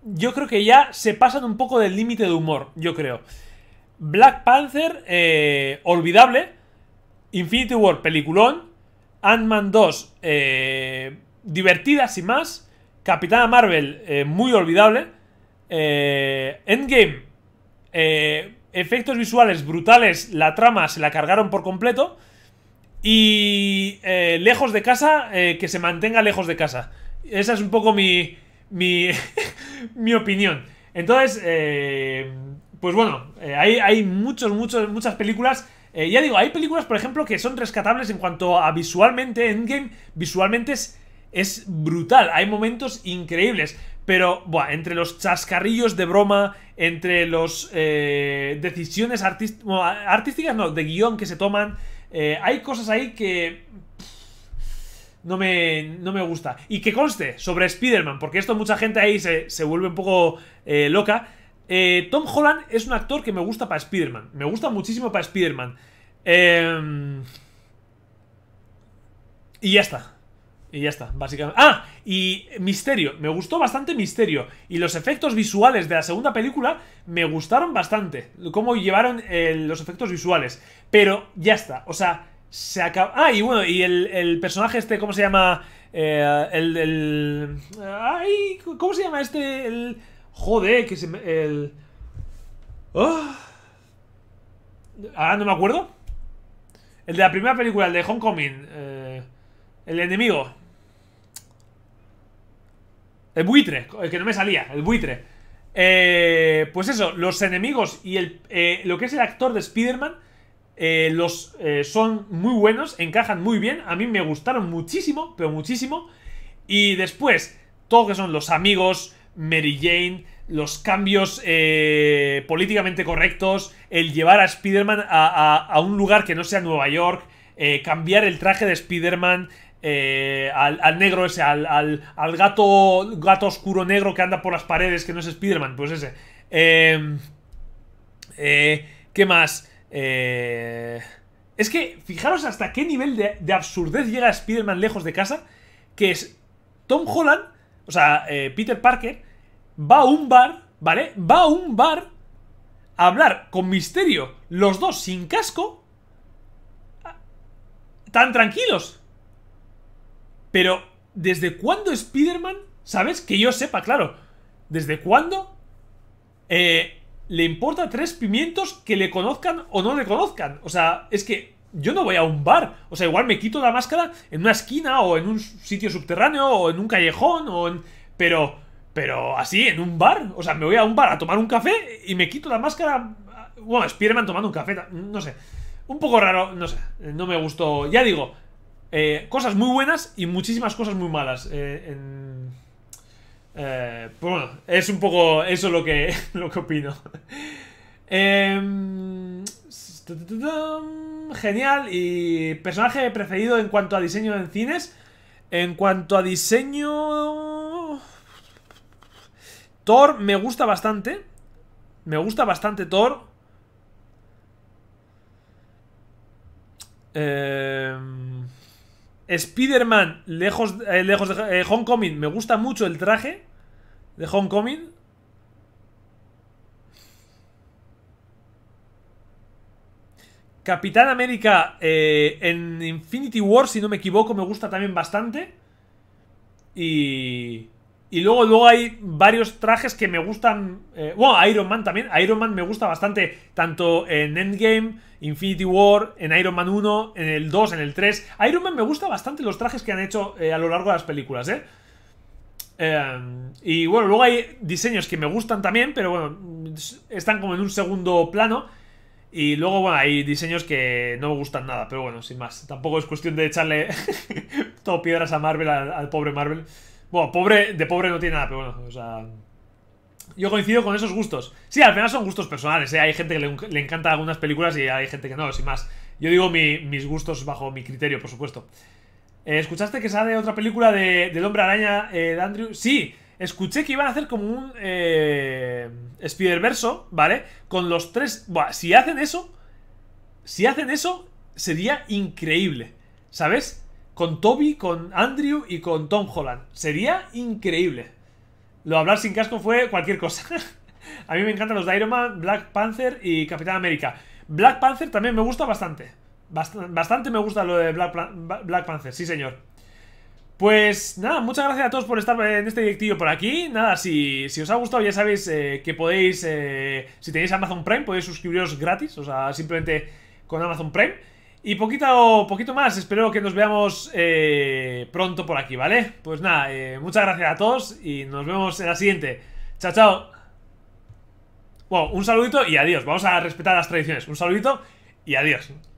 yo creo que ya se pasan un poco del límite de humor, yo creo. Black Panther, eh, olvidable. Infinity War, peliculón. Ant-Man 2, eh, divertida sin más. Capitana Marvel, eh, muy olvidable. Eh, Endgame, eh, efectos visuales brutales. La trama se la cargaron por completo. Y lejos de casa, que se mantenga lejos de casa. Esa es un poco mi, mi, mi opinión. Entonces, eh, pues bueno, eh, hay, hay muchos, muchas películas. Eh, ya digo, hay películas, por ejemplo, que son rescatables en cuanto a visualmente. Endgame, visualmente es, es brutal. Hay momentos increíbles. Pero, entre los chascarrillos de broma, entre las decisiones artísticas, no, de guión que se toman, hay cosas ahí que no me, gusta. Y que conste sobre Spider-Man, porque esto mucha gente ahí se, vuelve un poco eh, loca. Eh, Tom Holland es un actor que me gusta para Spider-Man. Me gusta muchísimo para Spider-Man. Eh, y ya está. Y ya está, básicamente. Ah, y Misterio. Me gustó bastante Misterio. Y los efectos visuales de la segunda película me gustaron bastante. Cómo llevaron los efectos visuales. Pero ya está. O sea, se acaba. Ah, y bueno, y el, personaje este, ¿cómo se llama? Eh, el, del... Ay, ¿cómo se llama este? El. Joder, que se me. El. Ah, no me acuerdo. El de la primera película, el de Homecoming. Eh, el enemigo. El buitre, el que no me salía, el buitre. Eh, pues eso, los enemigos y el, lo que es el actor de Spider-Man eh, los eh, son muy buenos, encajan muy bien. A mí me gustaron muchísimo, pero muchísimo. Y después, todo lo que son los amigos, Mary Jane, los cambios eh, políticamente correctos, el llevar a Spider-Man a, un lugar que no sea Nueva York, cambiar el traje de Spider-Man. Al, negro ese, al, al, gato, gato oscuro negro que anda por las paredes, que no es Spider-Man, pues ese. Em, ¿Qué más? Eh, es que fijaros hasta qué nivel de, absurdez llega Spider-Man lejos de casa, que es Tom Holland, o sea, eh, Peter Parker, va a un bar, ¿vale? Va a un bar a hablar con Misterio, los dos sin casco, tan tranquilos. Pero, ¿desde cuándo Spider-Man? ¿Sabes? Que yo sepa, claro. ¿Desde cuándo? Eh, le importa tres pimientos que le conozcan o no le conozcan. O sea, es que yo no voy a un bar. O sea, igual me quito la máscara en una esquina o en un sitio subterráneo o en un callejón o en... Pero, pero así, en un bar. O sea, me voy a un bar a tomar un café y me quito la máscara... Bueno, Spiderman tomando un café, no sé. Un poco raro, no sé. No me gustó. Ya digo, eh, cosas muy buenas y muchísimas cosas muy malas eh, en eh, pues bueno, es un poco eso lo que, lo que opino. Em, genial y personaje preferido en cuanto a diseño en cines. En cuanto a diseño... Thor me gusta bastante. Me gusta bastante Thor. Eh... Spider-Man, lejos, eh, lejos de eh, Homecoming, me gusta mucho el traje de Homecoming. Capitán América eh, en Infinity War, si no me equivoco, me gusta también bastante. Y... Y luego, luego hay varios trajes que me gustan. Eh, bueno, Iron Man también. Iron Man me gusta bastante. Tanto en Endgame, Infinity War, en Iron Man 1, en el 2, en el 3. Iron Man me gusta bastante los trajes que han hecho eh, a lo largo de las películas, ¿eh? ¿eh? Y bueno, luego hay diseños que me gustan también, pero bueno, están como en un segundo plano. Y luego, bueno, hay diseños que no me gustan nada, pero bueno, sin más. Tampoco es cuestión de echarle todo piedras a Marvel, al pobre Marvel. Bueno, pobre, de pobre no tiene nada, pero bueno, o sea... Yo coincido con esos gustos. Sí, al final son gustos personales, ¿eh? Hay gente que le, encanta algunas películas y hay gente que no, sin más. Yo digo mis gustos bajo mi criterio, por supuesto. Eh, ¿Escuchaste que sale otra película de, del Hombre Araña eh, de Andrew? Sí, escuché que iban a hacer como un eh, Spider-Verso, ¿vale? Con los tres... si hacen eso... Si hacen eso, sería increíble, ¿sabes? con Toby, con Andrew y con Tom Holland. Sería increíble. Lo hablar sin casco fue cualquier cosa. a mí me encantan los de Iron Man, Black Panther y Capitán América. Black Panther también me gusta bastante. bastante me gusta lo de Black, Panther, sí señor. Pues nada, muchas gracias a todos por estar en este directivo por aquí. Nada, si, si os ha gustado ya sabéis eh, que podéis, eh, si tenéis Amazon Prime, podéis suscribiros gratis, o sea, simplemente con Amazon Prime. Y poquito, poquito más, espero que nos veamos eh, pronto por aquí, ¿vale? Pues nada, eh, muchas gracias a todos y nos vemos en la siguiente. Chao, chao. Bueno, un saludito y adiós. Vamos a respetar las tradiciones. Un saludito y adiós.